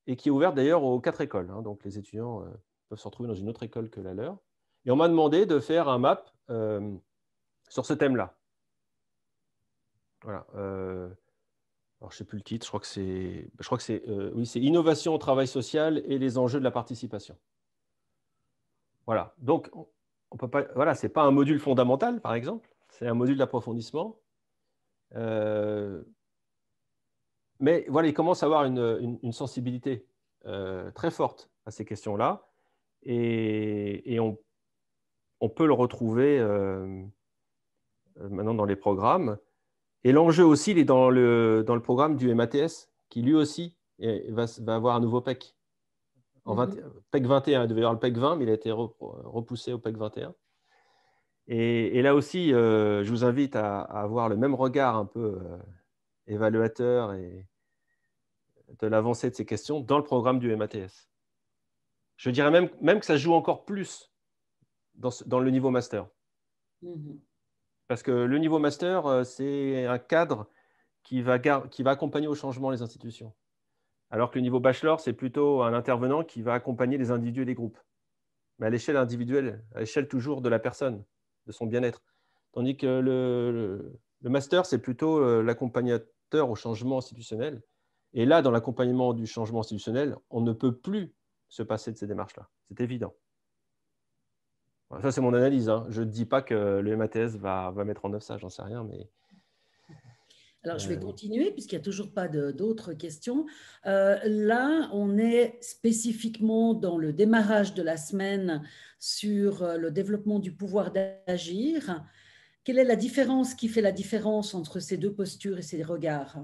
Speaker 3: et qui est ouverte d'ailleurs aux quatre écoles. Hein. donc les étudiants euh, peuvent se retrouver dans une autre école que la leur. Et on m'a demandé de faire un map euh, sur ce thème-là. Voilà. Euh, alors, je ne sais plus le titre, je crois que c'est, je crois que c'est, oui, c'est Innovation au travail social et les enjeux de la participation. Voilà. Donc, on peut pas, voilà, c'est pas un module fondamental, par exemple. C'est un module d'approfondissement. Mais voilà, il commence à avoir une, sensibilité euh, très forte à ces questions-là. Et, on, peut le retrouver euh, euh, maintenant dans les programmes. Et l'enjeu aussi, il est dans le, dans le programme du MATS, qui lui aussi va, va avoir un nouveau PEC. En mm-hmm. PEC 21, il devait y avoir le PEC 20, mais il a été repoussé au PEC 21. Et, là aussi, je vous invite à, avoir le même regard un peu évaluateur et, de l'avancée de ces questions dans le programme du MATS. Je dirais même, même que ça joue encore plus dans, dans le niveau master. Mhm. Parce que le niveau master, euh, c'est un cadre qui va, qui va accompagner au changement les institutions. Alors que le niveau bachelor, c'est plutôt un intervenant qui va accompagner les individus et les groupes. Mais à l'échelle individuelle, à l'échelle toujours de la personne, de son bien-être. Tandis que le, le master, c'est plutôt euh, l'accompagnateur au changement institutionnel et là, dans l'accompagnement du changement institutionnel, on ne peut plus se passer de ces démarches-là. C'est évident. ça, c'est mon analyse. Hein. Je ne dis pas que le MATS va, mettre en œuvre ça, j'en sais rien, mais.
Speaker 1: Alors, je vais euh. continuer puisqu'il n'y a toujours pas d'autres questions. Euh, là, on est spécifiquement dans le démarrage de la semaine sur euh, le développement du pouvoir d'agir. Quelle est la différence qui fait la différence entre ces deux postures et ces regards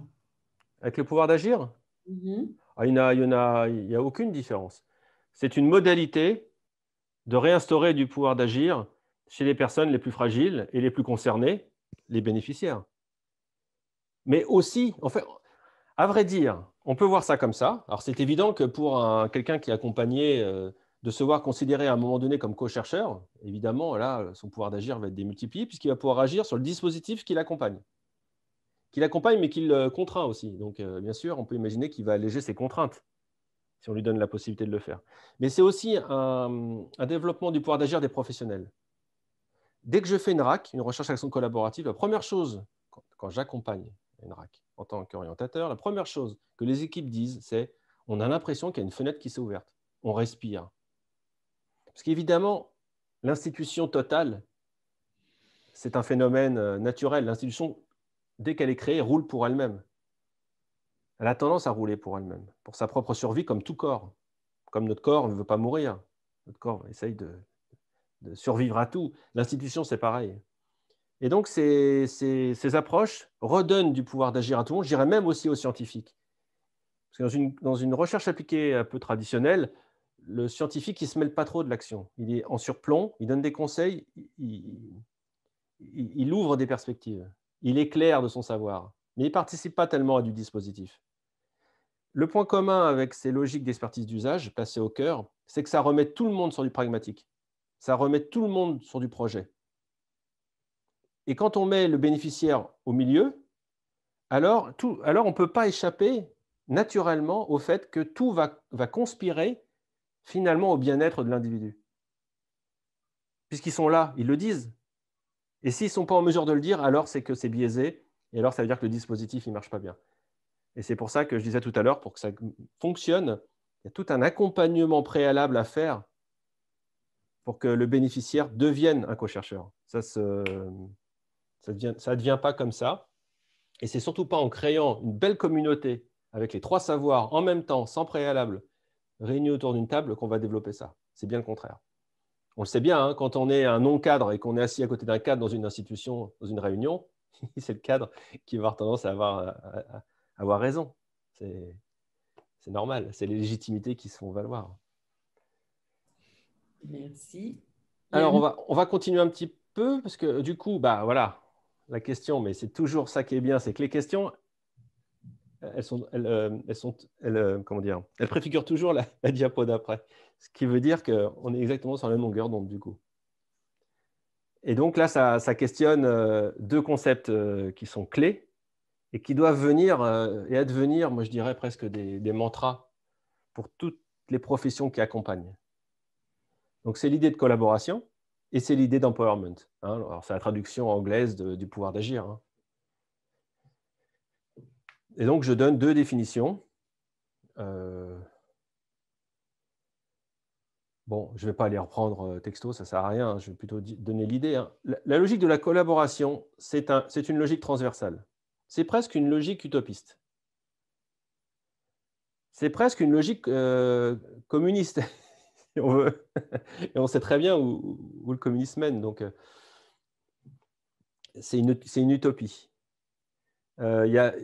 Speaker 3: avec le pouvoir d'agir mm-hmm. ah, Il n'y a, a, aucune différence. C'est une modalité de réinstaurer du pouvoir d'agir chez les personnes les plus fragiles et les plus concernées, les bénéficiaires. Mais aussi, à vrai dire, on peut voir ça comme ça. Alors c'est évident que pour quelqu'un qui est accompagné euh, de se voir considéré à un moment donné comme co-chercheur, évidemment, là, son pouvoir d'agir va être démultiplié puisqu'il va pouvoir agir sur le dispositif qui l'accompagne qu'il l'accompagne, mais qui le euh, contraint aussi. Donc, euh, bien sûr, on peut imaginer qu'il va alléger ses contraintes si on lui donne la possibilité de le faire. Mais c'est aussi un, développement du pouvoir d'agir des professionnels. Dès que je fais une RAC, une recherche action collaborative, la première chose, quand, j'accompagne une RAC en tant qu'orientateur, la première chose que les équipes disent, c'est on a l'impression qu'il y a une fenêtre qui s'est ouverte. On respire. Parce qu'évidemment, l'institution totale, c'est un phénomène euh, naturel. L'institution dès qu'elle est créée, roule pour elle-même. Elle a tendance à rouler pour elle-même, pour sa propre survie, comme tout corps. Comme notre corps ne veut pas mourir. Notre corps essaye de, survivre à tout. L'institution, c'est pareil. Et donc, ces, approches redonnent du pouvoir d'agir à tout le monde, j'irais même aussi aux scientifiques. Parce que dans une, recherche appliquée un peu traditionnelle, le scientifique, il ne se mêle pas trop de l'action. Il est en surplomb, il donne des conseils, il ouvre des perspectives. Il est clair de son savoir, mais il ne participe pas tellement à du dispositif. Le point commun avec ces logiques d'expertise d'usage passées au cœur, c'est que ça remet tout le monde sur du pragmatique. Ça remet tout le monde sur du projet. Et quand on met le bénéficiaire au milieu, alors, alors on ne peut pas échapper naturellement au fait que tout va conspirer finalement au bien-être de l'individu. Puisqu'ils sont là, ils le disent, et s'ils ne sont pas en mesure de le dire, alors c'est que c'est biaisé, et alors ça veut dire que le dispositif ne marche pas bien. Et c'est pour ça que je disais tout à l'heure, pour que ça fonctionne, il y a tout un accompagnement préalable à faire pour que le bénéficiaire devienne un co-chercheur. Ça ne devient, pas comme ça. Et c'est surtout pas en créant une belle communauté avec les trois savoirs en même temps, sans préalable, réunis autour d'une table, qu'on va développer ça. C'est bien le contraire on le sait bien, hein, quand on est un non-cadre et qu'on est assis à côté d'un cadre dans une institution, dans une réunion, c'est le cadre qui va avoir tendance à avoir, raison. C'est normal, c'est les légitimités qui se font valoir.
Speaker 2: Merci.
Speaker 3: Alors, on va, continuer un petit peu, parce que du coup, bah, voilà, la question, mais c'est toujours ça qui est bien, c'est que les questions, elles sont, euh, sont elles, euh, comment dire, elles préfigurent toujours la, la diapo d'après. Ce qui veut dire qu'on est exactement sur la même longueur d'onde du coup. Et donc là, ça, questionne euh, deux concepts euh, qui sont clés et qui doivent venir euh, et advenir, moi je dirais presque des, mantras pour toutes les professions qui accompagnent. Donc c'est l'idée de collaboration et c'est l'idée d'empowerment. Hein. Alors c'est la traduction anglaise du pouvoir d'agir. Hein. Et donc je donne deux définitions. Bon, je ne vais pas les reprendre euh, texto, ça ne sert à rien, hein, je vais plutôt donner l'idée. Hein. La, logique de la collaboration, c'est un, une logique transversale. C'est presque une logique utopiste. C'est presque une logique euh, communiste. si on veut, et on sait très bien où, le communisme mène. Donc, euh, c'est une, une, utopie. Euh, y a,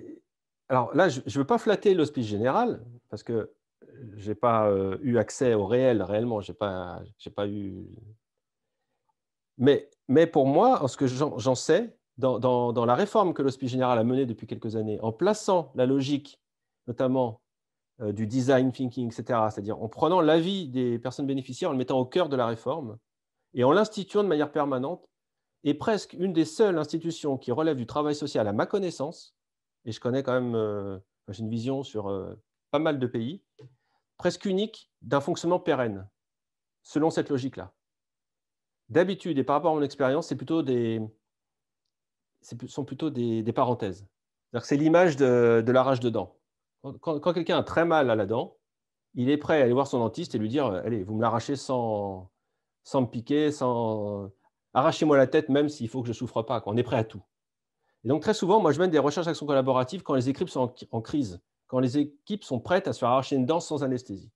Speaker 3: alors là, je ne veux pas flatter l'hospice général, parce que j'ai pas euh, eu accès au réel, réellement, j'ai pas, eu. Mais, mais pour moi, en ce que j'en sais, dans, la réforme que l'Hospice Général a menée depuis quelques années, en plaçant la logique, notamment euh, du design thinking, etc., c'est-à-dire en prenant l'avis des personnes bénéficiaires, en le mettant au cœur de la réforme, et en l'instituant de manière permanente, est presque une des seules institutions qui relève du travail social à ma connaissance, et je connais quand même, euh, j'ai une vision sur pas mal de pays, presque unique d'un fonctionnement pérenne, selon cette logique-là. D'habitude, et par rapport à mon expérience, c'est plutôt des, sont plutôt des, parenthèses. C'est l'image de, l'arrache de dents. Quand, quelqu'un a très mal à la dent, il est prêt à aller voir son dentiste et lui dire Allez, vous me l'arrachez sans, sans me piquer, sans... arrachez-moi la tête, même s'il faut que je ne souffre pas. qu'on On est prêt à tout. Et donc, très souvent, moi, je mène des recherches d'action collaborative quand les écrits sont en crise quand les équipes sont prêtes à se faire arracher une danse sans anesthésie.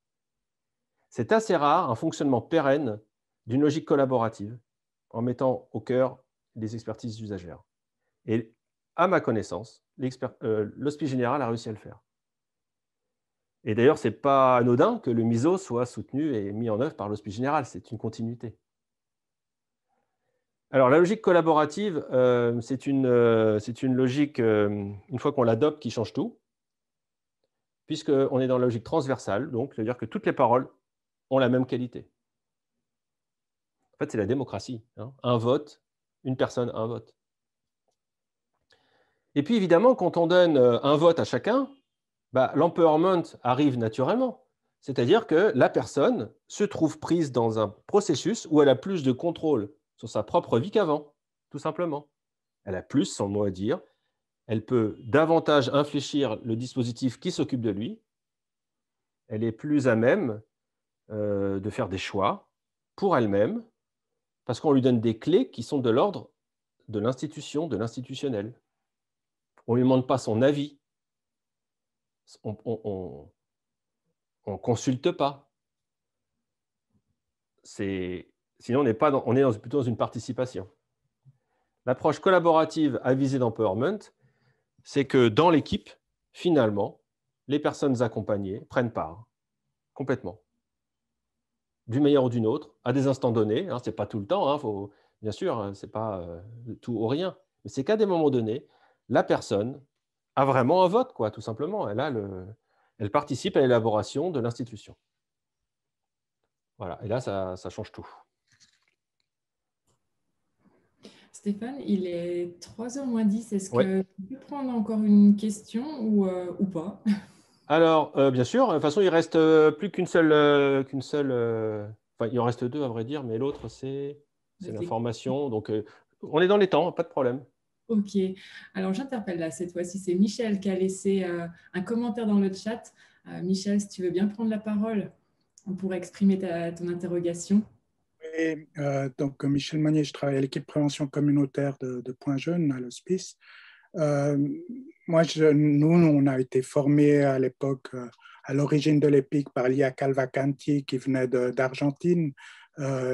Speaker 3: C'est assez rare un fonctionnement pérenne d'une logique collaborative en mettant au cœur les expertises usagères. Et à ma connaissance, euh, l'hospice général a réussi à le faire. Et d'ailleurs, ce n'est pas anodin que le MISO soit soutenu et mis en œuvre par l'hospice général, c'est une continuité. Alors, la logique collaborative, euh, euh, c'est une, logique, une fois qu'on l'adopte, qui change tout puisqu'on est dans la logique transversale, donc c'est-à-dire que toutes les paroles ont la même qualité. En fait, c'est la démocratie. Hein. un vote, une personne, un vote. Et puis évidemment, quand on donne euh, un vote à chacun, bah, l'empowerment arrive naturellement. C'est-à-dire que la personne se trouve prise dans un processus où elle a plus de contrôle sur sa propre vie qu'avant, tout simplement. Elle a plus son mot à dire, elle peut davantage infléchir le dispositif qui s'occupe de lui, elle est plus à même euh, de faire des choix pour elle-même, parce qu'on lui donne des clés qui sont de l'ordre de l'institution, de l'institutionnel. On ne lui demande pas son avis, on ne consulte pas. sinon, on est, pas on est plutôt dans une participation. L'approche collaborative à visée d'empowerment, c'est que dans l'équipe, finalement, les personnes accompagnées prennent part complètement, du meilleur ou d'une autre, à des instants donnés. Hein, ce n'est pas tout le temps, hein, bien sûr, hein, ce n'est pas euh, tout ou rien, mais c'est qu'à des moments donnés, la personne a vraiment un vote, quoi, tout simplement. Elle, a le, elle participe à l'élaboration de l'institution. Voilà, et là, ça change tout.
Speaker 2: Stéphane, il est 3h moins 10. Est-ce que tu peux prendre encore une question ou, euh, pas
Speaker 3: Alors, euh, bien sûr. De toute façon, il reste euh, plus qu'une seule. qu'une seule enfin, il en reste deux, à vrai dire, mais l'autre, c'est l'information. Donc, on est dans les temps, pas de problème.
Speaker 2: Ok. Alors, j'interpelle là cette fois-ci. C'est Michel qui a laissé un commentaire dans le chat. Michel, si tu veux bien prendre la parole pour exprimer ton interrogation.
Speaker 4: Euh, donc, Michel Magnier, je travaille à l'équipe prévention communautaire de, Point Jeune à l'hospice. Euh, moi, nous, on a été formés à l'époque, euh, à l'origine de l'EPIC, par Lia Calvacanti, qui venait d'Argentine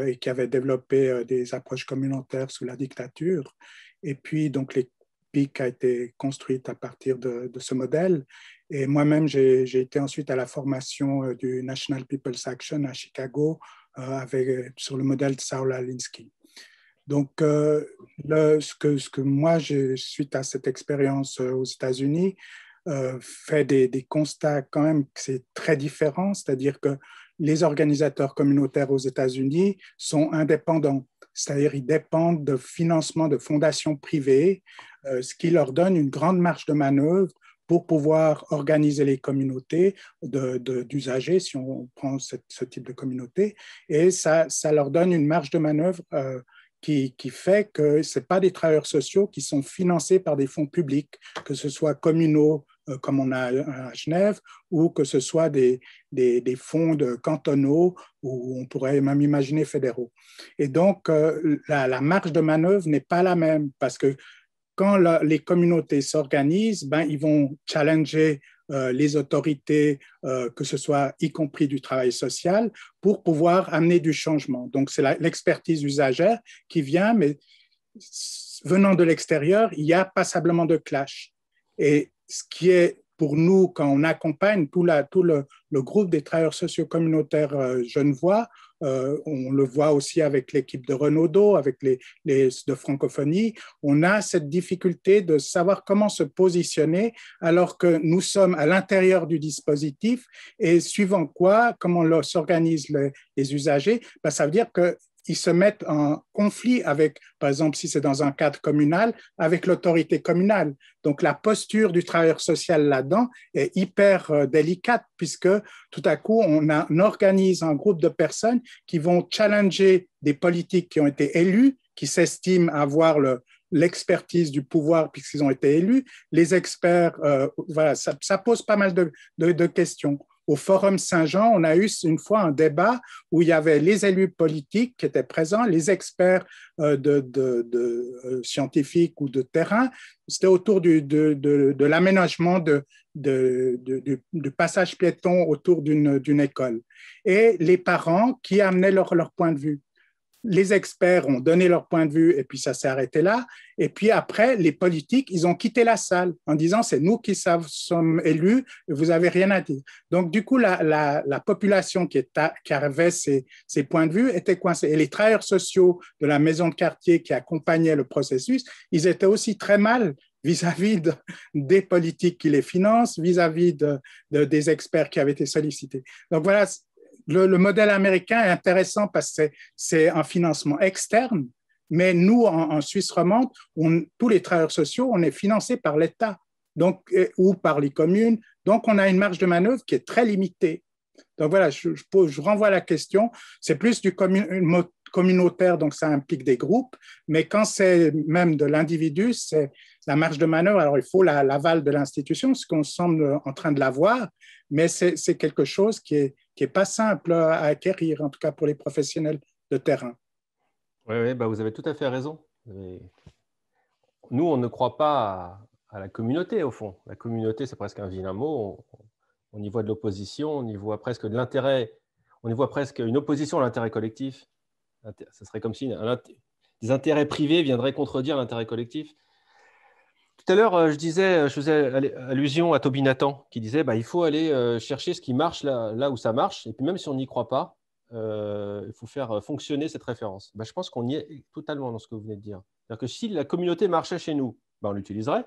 Speaker 4: et qui avait développé des approches communautaires sous la dictature. Et puis, donc, l'EPIC a été construite à partir de, de ce modèle. Et moi-même, j'ai été ensuite à la formation du National People's Action à Chicago euh, sur le modèle de Saul Alinsky. Donc, euh, ce, que, moi, suite à cette expérience euh, aux États-Unis, fait des, des, constats quand même que c'est très différent, c'est-à-dire que les organisateurs communautaires aux États-Unis sont indépendants, c'est-à-dire ils dépendent de financement de fondations privées, ce qui leur donne une grande marge de manœuvre pour pouvoir organiser les communautés d'usagers, si on prend ce type de communauté, et ça, leur donne une marge de manœuvre euh, qui, fait que ce pas des travailleurs sociaux qui sont financés par des fonds publics, que ce soit communaux, euh, comme on a à Genève, ou que ce soit des, fonds cantonaux, ou on pourrait même imaginer fédéraux. Et donc, euh, la marge de manœuvre n'est pas la même, parce que quand les communautés s'organisent, ben, ils vont challenger euh, les autorités, euh, que ce soit y compris du travail social, pour pouvoir amener du changement. Donc, c'est l'expertise usagère qui vient, mais venant de l'extérieur, il y a passablement de clash. Et ce qui est pour nous, quand on accompagne tout, le, groupe des travailleurs sociaux communautaires euh, genevois, euh, on le voit aussi avec l'équipe de Renaudot, avec les, de francophonie. On a cette difficulté de savoir comment se positionner alors que nous sommes à l'intérieur du dispositif et suivant quoi, comment s'organisent les, usagers, bah, ça veut dire que ils se mettent en conflit avec, par exemple, si c'est dans un cadre communal, avec l'autorité communale. Donc la posture du travailleur social là-dedans est hyper euh, délicate puisque tout à coup, on, organise un groupe de personnes qui vont challenger des politiques qui ont été élues, qui s'estiment avoir l'expertise du pouvoir puisqu'ils ont été élus, les experts, euh, voilà, ça, pose pas mal de questions au Forum Saint-Jean, on a eu une fois un débat où il y avait les élus politiques qui étaient présents, les experts euh, de, euh, scientifiques ou de terrain. C'était autour de, l'aménagement du, passage piéton autour d'une école. Et les parents qui amenaient leur point de vue les experts ont donné leur point de vue et puis ça s'est arrêté là. Et puis après, les politiques, ils ont quitté la salle en disant c'est nous qui sommes élus, vous avez rien à dire. Donc du coup, la, population qui, est qui avait ces, points de vue était coincée. Et les travailleurs sociaux de la maison de quartier qui accompagnaient le processus, ils étaient aussi très mal vis-à-vis des politiques qui les financent, vis-à-vis des experts qui avaient été sollicités. Donc voilà, le, modèle américain est intéressant parce que c'est un financement externe, mais nous, en, Suisse romande, tous les travailleurs sociaux, on est financés par l'État donc, ou par les communes. Donc, on a une marge de manœuvre qui est très limitée. Donc voilà, je, je, renvoie la question. C'est plus du communautaire, donc ça implique des groupes, mais quand c'est même de l'individu, c'est la marge de manœuvre. Alors il faut l'aval de l'institution, ce qu'on semble en train de l'avoir, mais c'est quelque chose qui est qui n'est pas simple à acquérir, en tout cas pour les professionnels de terrain.
Speaker 3: Oui, bah, vous avez tout à fait raison. Nous, on ne croit pas à, la communauté, au fond. La communauté, c'est presque un vilain mot. On, y voit de l'opposition, on y voit presque de l'intérêt, on y voit presque une opposition à l'intérêt collectif. Ce serait comme si des intérêts privés viendraient contredire l'intérêt collectif. Tout à l'heure, euh, je disais, euh, je faisais allusion à Toby Nathan qui disait bah, il faut aller euh, chercher ce qui marche là, où ça marche, et puis même si on n'y croit pas, il faut faire fonctionner cette référence. Bah, je pense qu'on y est totalement dans ce que vous venez de dire. C'est-à-dire que si la communauté marchait chez nous, bah, on l'utiliserait,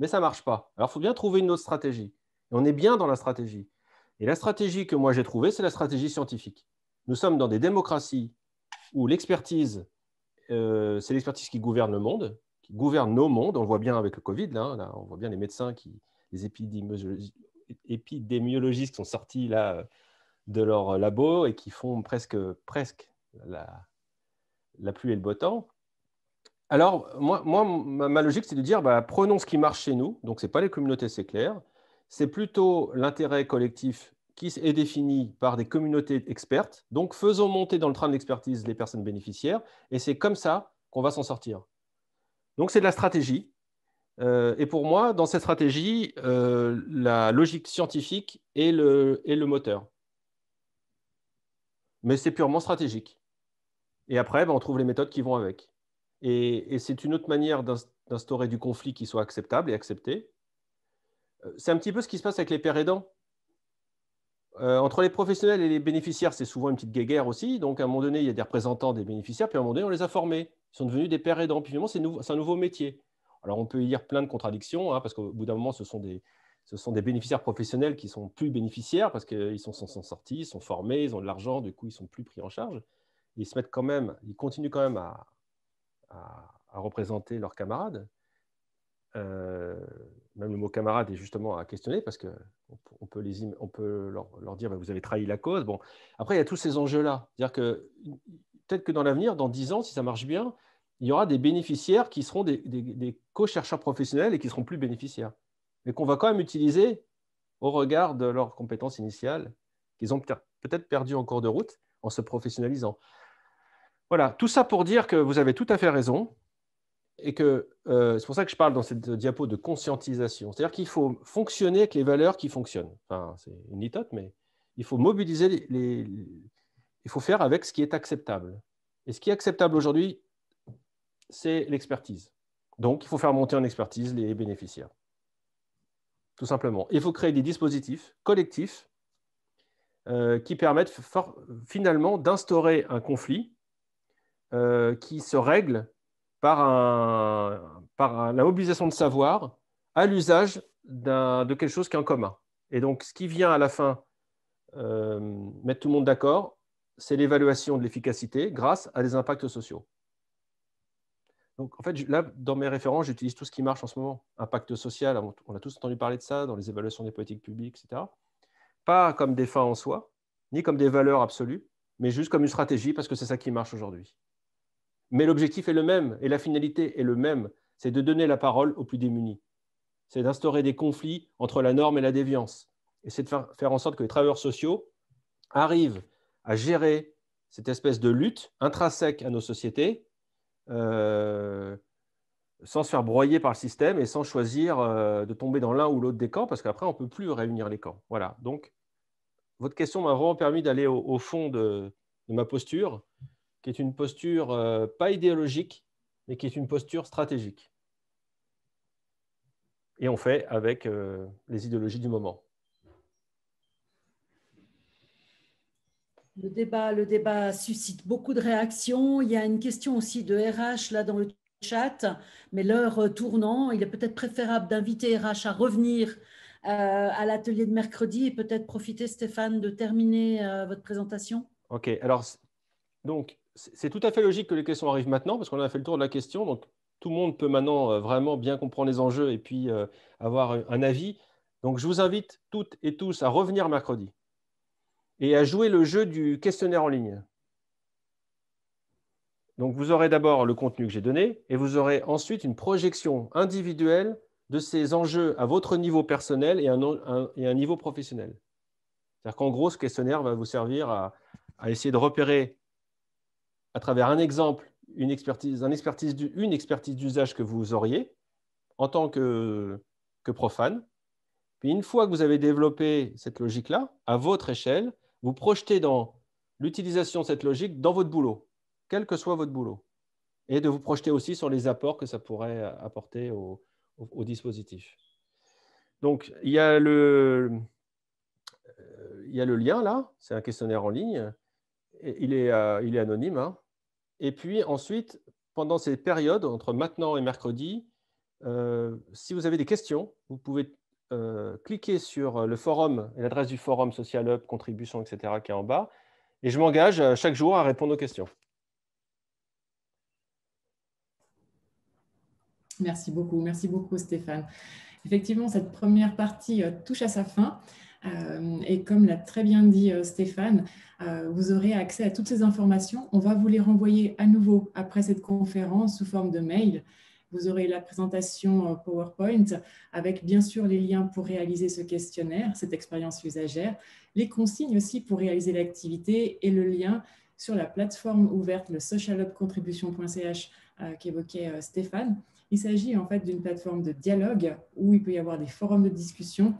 Speaker 3: mais ça ne marche pas. Alors il faut bien trouver une autre stratégie. Et on est bien dans la stratégie. Et la stratégie que moi j'ai trouvée, c'est la stratégie scientifique. Nous sommes dans des démocraties où l'expertise, c'est l'expertise qui gouverne le monde, qui gouvernent nos mondes. On le voit bien avec le Covid, là, on voit bien les médecins, qui, les épidémiologistes, sont sortis là, de leur labo et qui font presque, presque la, pluie et le beau temps. Alors, moi, moi ma, logique, c'est de dire, bah, prenons ce qui marche chez nous, donc ce n'est pas les communautés, c'est clair, c'est plutôt l'intérêt collectif qui est défini par des communautés expertes, donc faisons monter dans le train de l'expertise les personnes bénéficiaires, et c'est comme ça qu'on va s'en sortir. Donc c'est de la stratégie. Euh, et pour moi, dans cette stratégie, euh, la logique scientifique est le, moteur. Mais c'est purement stratégique. Et après, ben, on trouve les méthodes qui vont avec. Et, c'est une autre manière d'instaurer du conflit qui soit acceptable et accepté. Euh, c'est un petit peu ce qui se passe avec les pères aidants. entre les professionnels et les bénéficiaires, c'est souvent une petite guéguerre aussi. Donc, à un moment donné, il y a des représentants des bénéficiaires, puis à un moment donné, on les a formés. Ils sont devenus des pères et Puis finalement, c'est un nouveau métier. Alors on peut y lire plein de contradictions, hein, parce qu'au bout d'un moment, ce sont des, ce sont des bénéficiaires professionnels qui sont plus bénéficiaires parce qu'ils sont, sont, sortis, ils sont formés, ils ont de l'argent, du coup, ils sont plus pris en charge. Ils se mettent quand même, ils continuent quand même à, représenter leurs camarades. Euh, même le mot camarade est justement à questionner parce qu'on on peut, les, on peut leur, dire bah, vous avez trahi la cause. Bon, après, il y a tous ces enjeux-là. C'est-à-dire que peut-être que dans l'avenir, dans dix ans, si ça marche bien, il y aura des bénéficiaires qui seront des, co-chercheurs professionnels et qui ne seront plus bénéficiaires. Mais qu'on va quand même utiliser au regard de leurs compétences initiales qu'ils ont peut-être perdu en cours de route en se professionnalisant. Voilà, tout ça pour dire que vous avez tout à fait raison et que euh, c'est pour ça que je parle dans cette diapo de conscientisation. C'est-à-dire qu'il faut fonctionner avec les valeurs qui fonctionnent. Enfin, c'est une litote, mais il faut mobiliser les, il faut faire avec ce qui est acceptable. Et ce qui est acceptable aujourd'hui, c'est l'expertise. Donc, il faut faire monter en expertise les bénéficiaires. Tout simplement. Il faut créer des dispositifs collectifs euh, qui permettent finalement d'instaurer un conflit euh, qui se règle par, la mobilisation de savoir à l'usage de quelque chose qui est en commun. Et donc, ce qui vient à la fin euh, mettre tout le monde d'accord c'est l'évaluation de l'efficacité grâce à des impacts sociaux. Donc, en fait, là, dans mes références, j'utilise tout ce qui marche en ce moment. Impact social, on a tous entendu parler de ça dans les évaluations des politiques publiques, etc. Pas comme des fins en soi, ni comme des valeurs absolues, mais juste comme une stratégie parce que c'est ça qui marche aujourd'hui. Mais l'objectif est le même et la finalité est le même, c'est de donner la parole aux plus démunis. C'est d'instaurer des conflits entre la norme et la déviance. Et c'est de faire en sorte que les travailleurs sociaux arrivent à gérer cette espèce de lutte intrinsèque à nos sociétés, euh, sans se faire broyer par le système et sans choisir euh, de tomber dans l'un ou l'autre des camps, parce qu'après, on ne peut plus réunir les camps. Voilà, donc, votre question m'a vraiment permis d'aller au, fond de, ma posture, qui est une posture euh, pas idéologique, mais qui est une posture stratégique. Et on fait avec les idéologies du moment.
Speaker 1: Le débat, le débat suscite beaucoup de réactions. Il y a une question aussi de RH là dans le chat, mais l'heure tournant, il est peut-être préférable d'inviter RH à revenir euh, à l'atelier de mercredi et peut-être profiter, Stéphane, de terminer euh, votre présentation.
Speaker 3: OK, alors donc c'est tout à fait logique que les questions arrivent maintenant parce qu'on a fait le tour de la question. Donc tout le monde peut maintenant euh, vraiment bien comprendre les enjeux et puis avoir un avis. Donc je vous invite toutes et tous à revenir mercredi et à jouer le jeu du questionnaire en ligne. Donc vous aurez d'abord le contenu que j'ai donné et vous aurez ensuite une projection individuelle de ces enjeux à votre niveau personnel et un, un, et un niveau professionnel. C'est-à-dire qu'en gros, ce questionnaire va vous servir à, essayer de repérer à travers un exemple, une expertise, un expertise une expertise d'usage que vous auriez en tant que, que profane. Puis une fois que vous avez développé cette logique-là, à votre échelle, vous projeter dans l'utilisation de cette logique dans votre boulot, quel que soit votre boulot, et de vous projeter aussi sur les apports que ça pourrait euh, apporter au, dispositif. Donc, il y a le, euh, il le lien là, c'est un questionnaire en ligne, il, est, euh, il est anonyme. Hein. Et puis ensuite, pendant ces périodes, entre maintenant et mercredi, si vous avez des questions, vous pouvez euh, cliquez sur euh, le forum, l'adresse du forum Social Hub, contribution, etc., qui est en bas, et je m'engage euh, chaque jour à répondre aux questions.
Speaker 2: Merci beaucoup, merci beaucoup Stéphane. Effectivement, cette première partie touche à sa fin. et comme l'a très bien dit Stéphane, vous aurez accès à toutes ces informations. On va vous les renvoyer à nouveau après cette conférence sous forme de mail. Vous aurez la présentation PowerPoint avec bien sûr les liens pour réaliser ce questionnaire, cette expérience usagère, les consignes aussi pour réaliser l'activité et le lien sur la plateforme ouverte, le socialhubcontribution.ch euh, qu'évoquait euh, Stéphane. Il s'agit en fait d'une plateforme de dialogue où il peut y avoir des forums de discussion.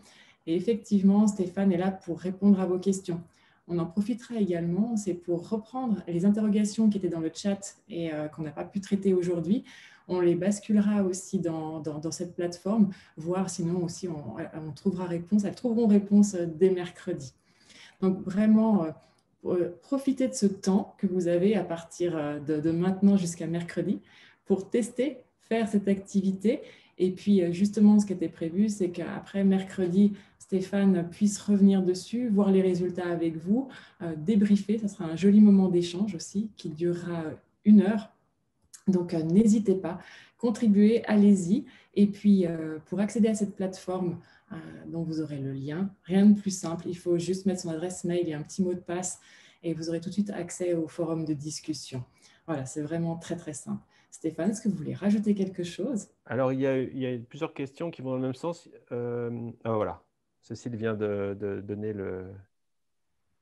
Speaker 2: Et effectivement, Stéphane est là pour répondre à vos questions. On en profitera également, c'est pour reprendre les interrogations qui étaient dans le chat et euh, qu'on n'a pas pu traiter aujourd'hui. On les basculera aussi dans, cette plateforme, voir sinon aussi on, trouvera réponse, elles trouveront réponse euh, dès mercredi. Donc vraiment, euh, euh, profitez de ce temps que vous avez à partir de, maintenant jusqu'à mercredi pour tester, faire cette activité et puis, justement, ce qui était prévu, c'est qu'après mercredi, Stéphane puisse revenir dessus, voir les résultats avec vous, débriefer. Ce sera un joli moment d'échange aussi qui durera une heure donc, euh, n'hésitez pas, contribuez, allez-y. Et puis, euh, pour accéder à cette plateforme, euh, dont vous aurez le lien. Rien de plus simple, il faut juste mettre son adresse mail et un petit mot de passe et vous aurez tout de suite accès au forum de discussion. Voilà, c'est vraiment très très simple. Stéphane, est-ce que vous voulez rajouter quelque chose
Speaker 3: Alors, il y, a, plusieurs questions qui vont dans le même sens. Ah, voilà, Cécile vient de, donner le,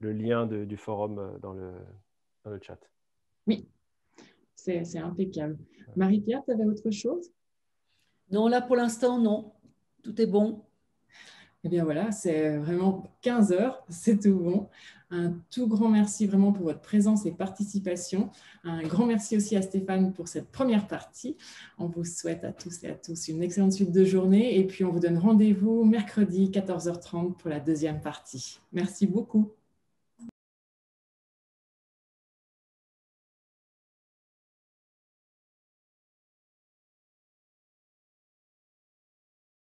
Speaker 3: lien du forum dans le chat.
Speaker 2: Oui, c'est impeccable. Marie-Pierre, tu avais autre chose Non, là pour l'instant, non. Tout est bon. Eh bien voilà, c'est vraiment 15 heures, c'est tout bon. Un tout grand merci vraiment pour votre présence et participation. Un grand merci aussi à Stéphane pour cette première partie. On vous souhaite à tous et à tous une excellente suite de journée et puis on vous donne rendez-vous mercredi
Speaker 3: 14h30 pour la deuxième partie. Merci beaucoup.